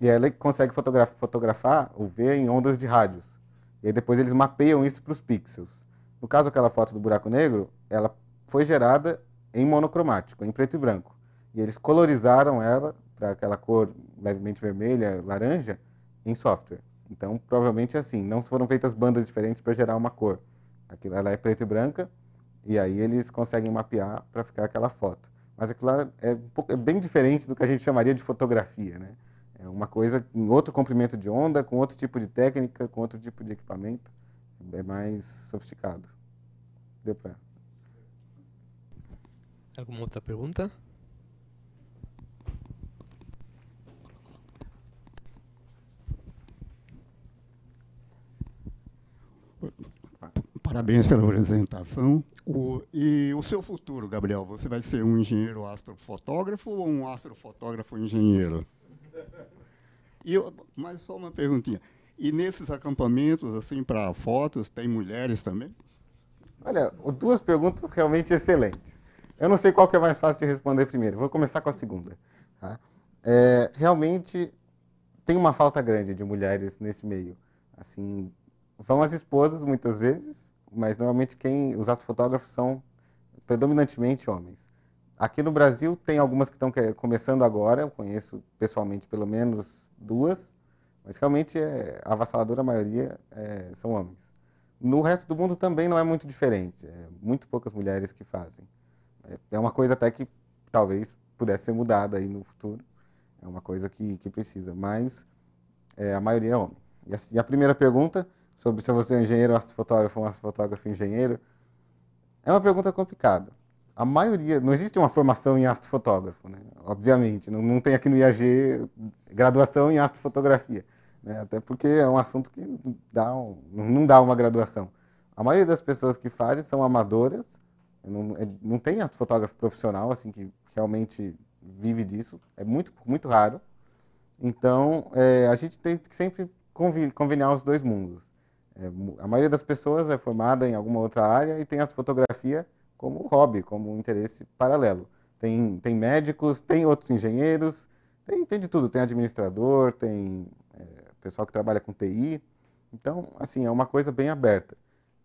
e ela consegue fotografar, fotografar ou ver em ondas de rádios. E aí depois eles mapeiam isso para os pixels. No caso aquela foto do buraco negro, ela foi gerada em monocromático, em preto e branco. E eles colorizaram ela para aquela cor levemente vermelha, laranja, em software. Então, provavelmente é assim, não foram feitas bandas diferentes para gerar uma cor. Aquilo ela é preto e branca, e aí eles conseguem mapear para ficar aquela foto. Mas aquilo lá é, um pouco, é bem diferente do que a gente chamaria de fotografia, né? É uma coisa em outro comprimento de onda, com outro tipo de técnica, com outro tipo de equipamento, é mais sofisticado. Deu para? Alguma outra pergunta? Parabéns pela apresentação. O, e o seu futuro, Gabriel? Você vai ser um engenheiro astrofotógrafo ou um astrofotógrafo engenheiro? E eu, mais só uma perguntinha. E nesses acampamentos, assim, para fotos, tem mulheres também? Olha, duas perguntas realmente excelentes. Eu não sei qual que é mais fácil de responder primeiro. Vou começar com a segunda. Tá? É, realmente tem uma falta grande de mulheres nesse meio. Assim, vão as esposas muitas vezes mas normalmente quem os astrofotógrafos são predominantemente homens. Aqui no Brasil tem algumas que estão começando agora, eu conheço pessoalmente pelo menos duas, mas realmente é, a avassaladora maioria é, são homens. No resto do mundo também não é muito diferente, é muito poucas mulheres que fazem. É, é uma coisa até que talvez pudesse ser mudada aí no futuro, é uma coisa que, que precisa, mas é, a maioria é homem. E a, e a primeira pergunta, sobre se você é um engenheiro, astrofotógrafo um astrofotógrafo engenheiro, é uma pergunta complicada. A maioria, não existe uma formação em astrofotógrafo, né? obviamente, não, não tem aqui no IAG graduação em astrofotografia, né? até porque é um assunto que dá um, não dá uma graduação. A maioria das pessoas que fazem são amadoras, não, é, não tem astrofotógrafo profissional assim que realmente vive disso, é muito, muito raro. Então, é, a gente tem que sempre conveniar os dois mundos. É, a maioria das pessoas é formada em alguma outra área e tem a fotografia como hobby, como um interesse paralelo. Tem, tem médicos, tem outros engenheiros, tem, tem de tudo. Tem administrador, tem é, pessoal que trabalha com TI. Então, assim, é uma coisa bem aberta.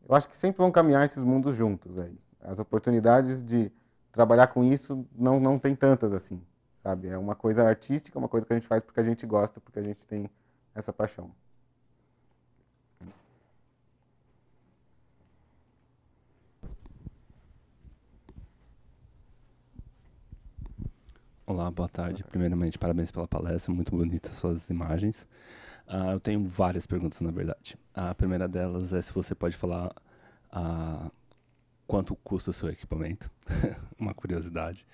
Eu acho que sempre vão caminhar esses mundos juntos aí. As oportunidades de trabalhar com isso não, não tem tantas assim, sabe? É uma coisa artística, uma coisa que a gente faz porque a gente gosta, porque a gente tem essa paixão. Olá, boa tarde. Primeiramente, parabéns pela palestra, muito bonitas suas imagens. Uh, eu tenho várias perguntas, na verdade. A primeira delas é se você pode falar uh, quanto custa o seu equipamento, uma curiosidade.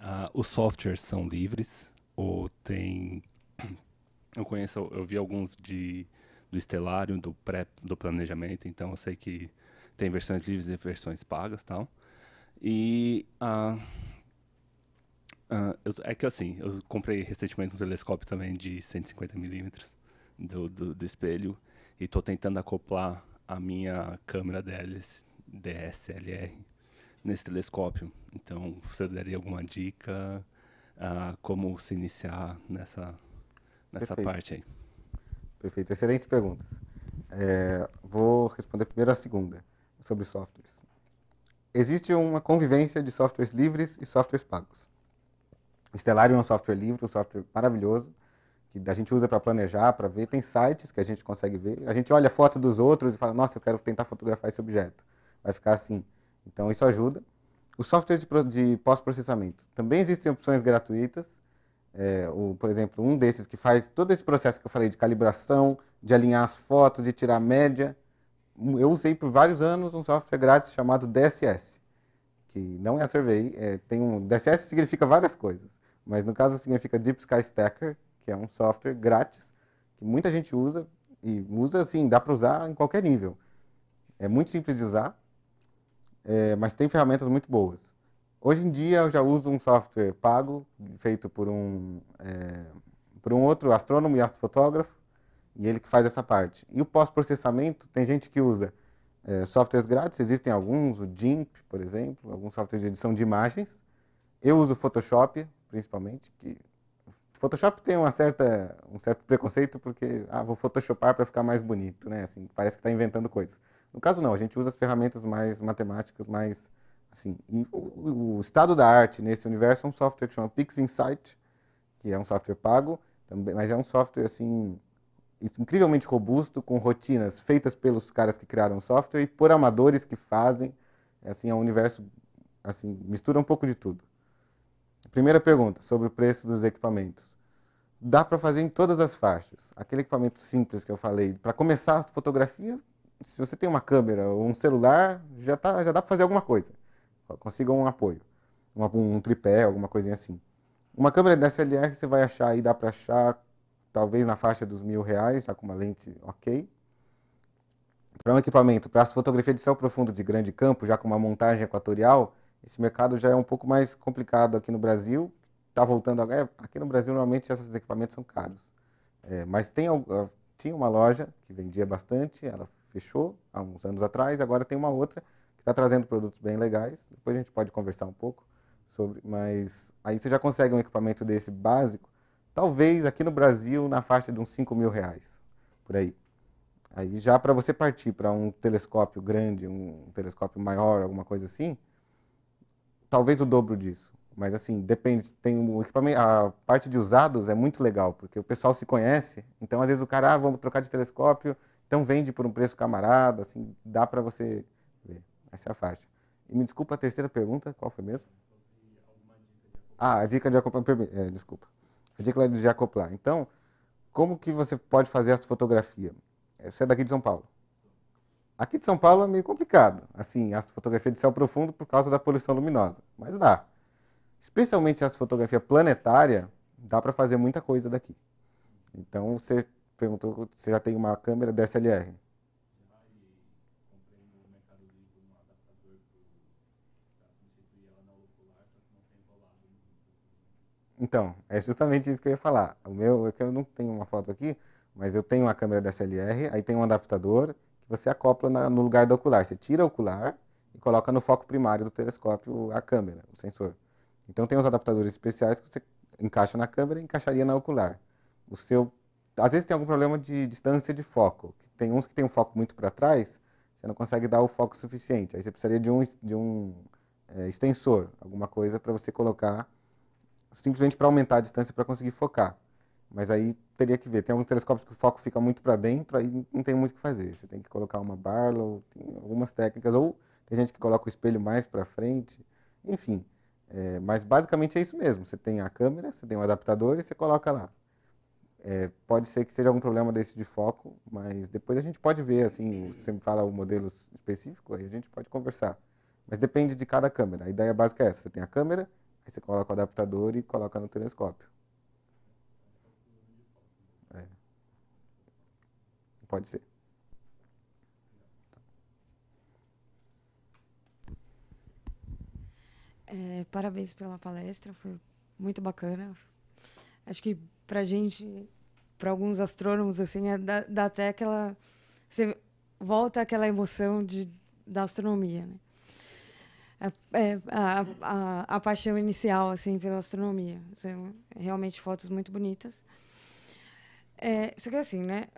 Uh, os softwares são livres ou tem... Eu conheço, eu vi alguns de, do Stellarium, do pré, do planejamento, então eu sei que tem versões livres e versões pagas tal. E... Uh, Uh, eu, é que assim, eu comprei recentemente um telescópio também de 150 milímetros do, do, do espelho e estou tentando acoplar a minha câmera DLS, DSLR nesse telescópio. Então, você daria alguma dica uh, como se iniciar nessa, nessa parte aí? Perfeito, excelentes perguntas. É, vou responder primeiro a segunda, sobre softwares. Existe uma convivência de softwares livres e softwares pagos. Stellarium é um software livre, um software maravilhoso, que a gente usa para planejar, para ver. Tem sites que a gente consegue ver. A gente olha a foto dos outros e fala, nossa, eu quero tentar fotografar esse objeto. Vai ficar assim. Então, isso ajuda. O software de, de pós-processamento. Também existem opções gratuitas. É, o, por exemplo, um desses que faz todo esse processo que eu falei de calibração, de alinhar as fotos, de tirar a média. Eu usei por vários anos um software grátis chamado DSS, que não é a Survey. É, tem um, DSS significa várias coisas mas no caso significa Deep Sky Stacker, que é um software grátis que muita gente usa e usa assim, dá para usar em qualquer nível. É muito simples de usar, é, mas tem ferramentas muito boas. Hoje em dia eu já uso um software pago feito por um é, por um outro astrônomo e astrofotógrafo e ele que faz essa parte. E o pós-processamento tem gente que usa é, softwares grátis, existem alguns, o GIMP, por exemplo, alguns softwares de edição de imagens. Eu uso Photoshop principalmente, que Photoshop tem uma certa, um certo preconceito porque, ah, vou photoshopar para ficar mais bonito, né? Assim, parece que está inventando coisas. No caso, não, a gente usa as ferramentas mais matemáticas, mais, assim, o, o, estado da arte nesse universo é um software que chama PixInsight, que é um software pago, também, mas é um software, assim, incrivelmente robusto, com rotinas feitas pelos caras que criaram o software e por amadores que fazem, é, assim, é um universo, assim, mistura um pouco de tudo primeira pergunta sobre o preço dos equipamentos. Dá para fazer em todas as faixas. Aquele equipamento simples que eu falei, para começar a fotografia, se você tem uma câmera ou um celular, já, tá, já dá para fazer alguma coisa. Consiga um apoio, um, um tripé, alguma coisinha assim. Uma câmera DSLR você vai achar e dá para achar talvez na faixa dos mil reais, já com uma lente ok. Para um equipamento, para as fotografias de céu profundo de grande campo, já com uma montagem equatorial, esse mercado já é um pouco mais complicado aqui no Brasil. Está voltando agora é, aqui no Brasil normalmente esses equipamentos são caros. É, mas tem ah, tinha uma loja que vendia bastante, ela fechou há uns anos atrás. Agora tem uma outra que está trazendo produtos bem legais. Depois a gente pode conversar um pouco sobre. Mas aí você já consegue um equipamento desse básico, talvez aqui no Brasil na faixa de uns 5 mil reais por aí. Aí já para você partir para um telescópio grande, um telescópio maior, alguma coisa assim, talvez o dobro disso. Mas assim, depende, tem o equipamento, a parte de usados é muito legal, porque o pessoal se conhece, então às vezes o cara, ah, vamos trocar de telescópio, então vende por um preço camarada, assim, dá para você ver. Essa é a faixa. E me desculpa a terceira pergunta, qual foi mesmo? Ah, a dica de acoplar, é, desculpa. A dica de acoplar. Então, como que você pode fazer essa fotografia? Você é daqui de São Paulo. Aqui de São Paulo é meio complicado, assim, as fotografia de céu profundo por causa da poluição luminosa, mas dá. Especialmente as fotografia planetária, dá para fazer muita coisa daqui. Então, você perguntou se já tem uma câmera DSLR. Então, é justamente isso que eu ia falar. O meu, é eu não tenho uma foto aqui, mas eu tenho uma câmera DSLR, aí tem um adaptador, que você acopla na, no lugar do ocular. Você tira o ocular e coloca no foco primário do telescópio a câmera, o sensor. Então tem uns adaptadores especiais que você encaixa na câmera e encaixaria na ocular. O seu, às vezes tem algum problema de distância de foco. Tem uns que tem um foco muito para trás, você não consegue dar o foco suficiente. Aí você precisaria de um, de um é, extensor, alguma coisa para você colocar, simplesmente para aumentar a distância para conseguir focar. Mas aí teria que ver. Tem alguns telescópios que o foco fica muito para dentro, aí não tem muito o que fazer. Você tem que colocar uma Barlow, tem algumas técnicas. Ou tem gente que coloca o espelho mais para frente. Enfim. É, mas basicamente é isso mesmo. Você tem a câmera, você tem o adaptador e você coloca lá. É, pode ser que seja algum problema desse de foco, mas depois a gente pode ver, assim, você me fala o modelo específico, aí a gente pode conversar. Mas depende de cada câmera. A ideia básica é essa: você tem a câmera, aí você coloca o adaptador e coloca no telescópio. pode ser. É, parabéns pela palestra, foi muito bacana. Acho que para gente, para alguns astrônomos, assim, é, dá, dá, até aquela. Você volta àquela emoção de, da astronomia, né? É, é, a, a, a, paixão inicial assim pela astronomia são realmente fotos muito bonitas é, só que assim né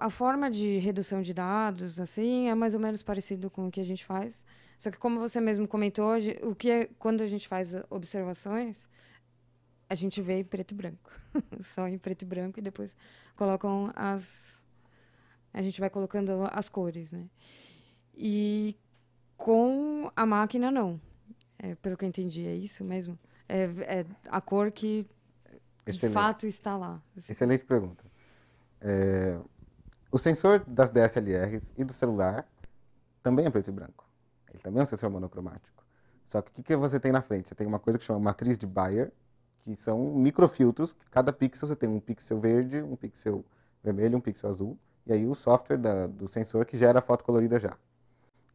a forma de redução de dados, assim, é mais ou menos parecido com o que a gente faz. Só que como você mesmo comentou, o que é, quando a gente faz observações, a gente vê em preto e branco. Só em preto e branco e depois colocam as a gente vai colocando as cores, né? E com a máquina não. É, pelo que eu entendi, é isso mesmo. É, é a cor que Excelente. de fato está lá. Excelente pergunta. É, o sensor das DSLRs e do celular também é preto e branco. Ele também é um sensor monocromático. Só que o que, que você tem na frente? Você tem uma coisa que chama matriz de Bayer, que são microfiltros, que cada pixel você tem um pixel verde, um pixel vermelho, um pixel azul, e aí o software da, do sensor que gera a foto colorida já.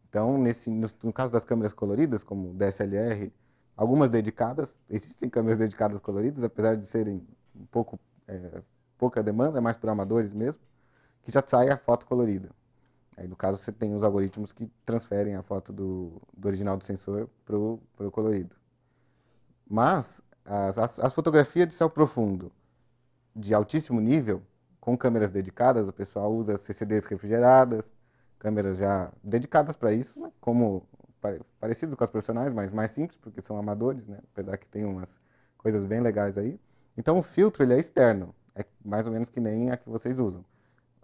Então, nesse, no, no, caso das câmeras coloridas, como DSLR, algumas dedicadas, existem câmeras dedicadas coloridas, apesar de serem um pouco, é, pouca demanda, é mais para amadores mesmo, que já sai a foto colorida. Aí, no caso, você tem os algoritmos que transferem a foto do, do original do sensor para o colorido. Mas as, as, as, fotografias de céu profundo de altíssimo nível, com câmeras dedicadas, o pessoal usa CCDs refrigeradas, câmeras já dedicadas para isso, né? como parecidas com as profissionais, mas mais simples, porque são amadores, né? apesar que tem umas coisas bem legais aí. Então o filtro ele é externo, é mais ou menos que nem a que vocês usam.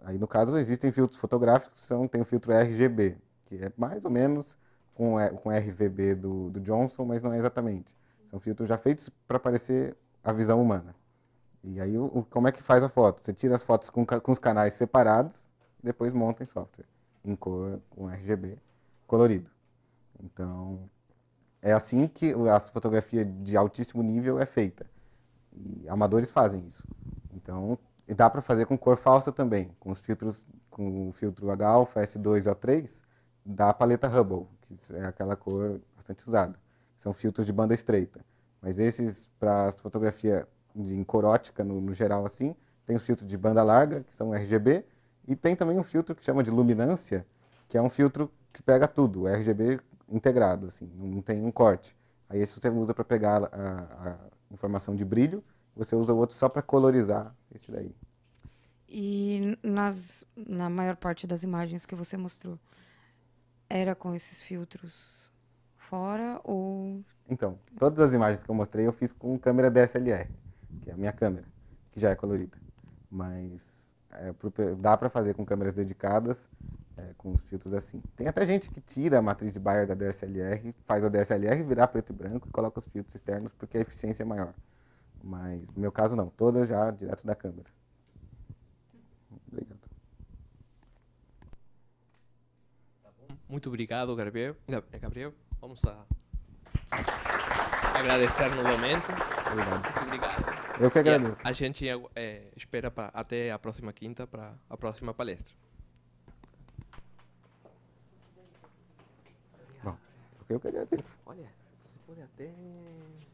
Aí, no caso, existem filtros fotográficos, são, tem o filtro RGB, que é mais ou menos com, é, com RVB do, do Johnson, mas não é exatamente. São filtros já feitos para aparecer a visão humana. E aí, o, como é que faz a foto? Você tira as fotos com, com os canais separados, e depois monta em software, em cor, com RGB, colorido. Então, é assim que a fotografia de altíssimo nível é feita. E amadores fazem isso. Então, e dá para fazer com cor falsa também, com os filtros, com o filtro H-alfa, S2 e O3, da paleta Hubble, que é aquela cor bastante usada. São filtros de banda estreita. Mas esses, para fotografia fotografias em cor ótica, no, no geral assim, tem os filtros de banda larga, que são RGB, e tem também um filtro que chama de luminância, que é um filtro que pega tudo, RGB integrado, assim, não tem um corte. Aí esse você usa para pegar a, a informação de brilho, você usa o outro só para colorizar esse daí. E nas, na maior parte das imagens que você mostrou, era com esses filtros fora ou. Então, todas as imagens que eu mostrei eu fiz com câmera DSLR, que é a minha câmera, que já é colorida. Mas é, dá para fazer com câmeras dedicadas, é, com os filtros assim. Tem até gente que tira a matriz de Bayer da DSLR, faz a DSLR virar preto e branco e coloca os filtros externos porque a eficiência é maior. Mas no meu caso, não. Todas já direto da câmera. Obrigado. Muito obrigado, Gabriel. Eh, Gabriel, vamos agradecer novamente. Obrigado. obrigado. Eu que agradeço. A, a, gente é, espera pra, até a próxima quinta para a próxima palestra. Bom, eu que agradeço. Olha, você pode até.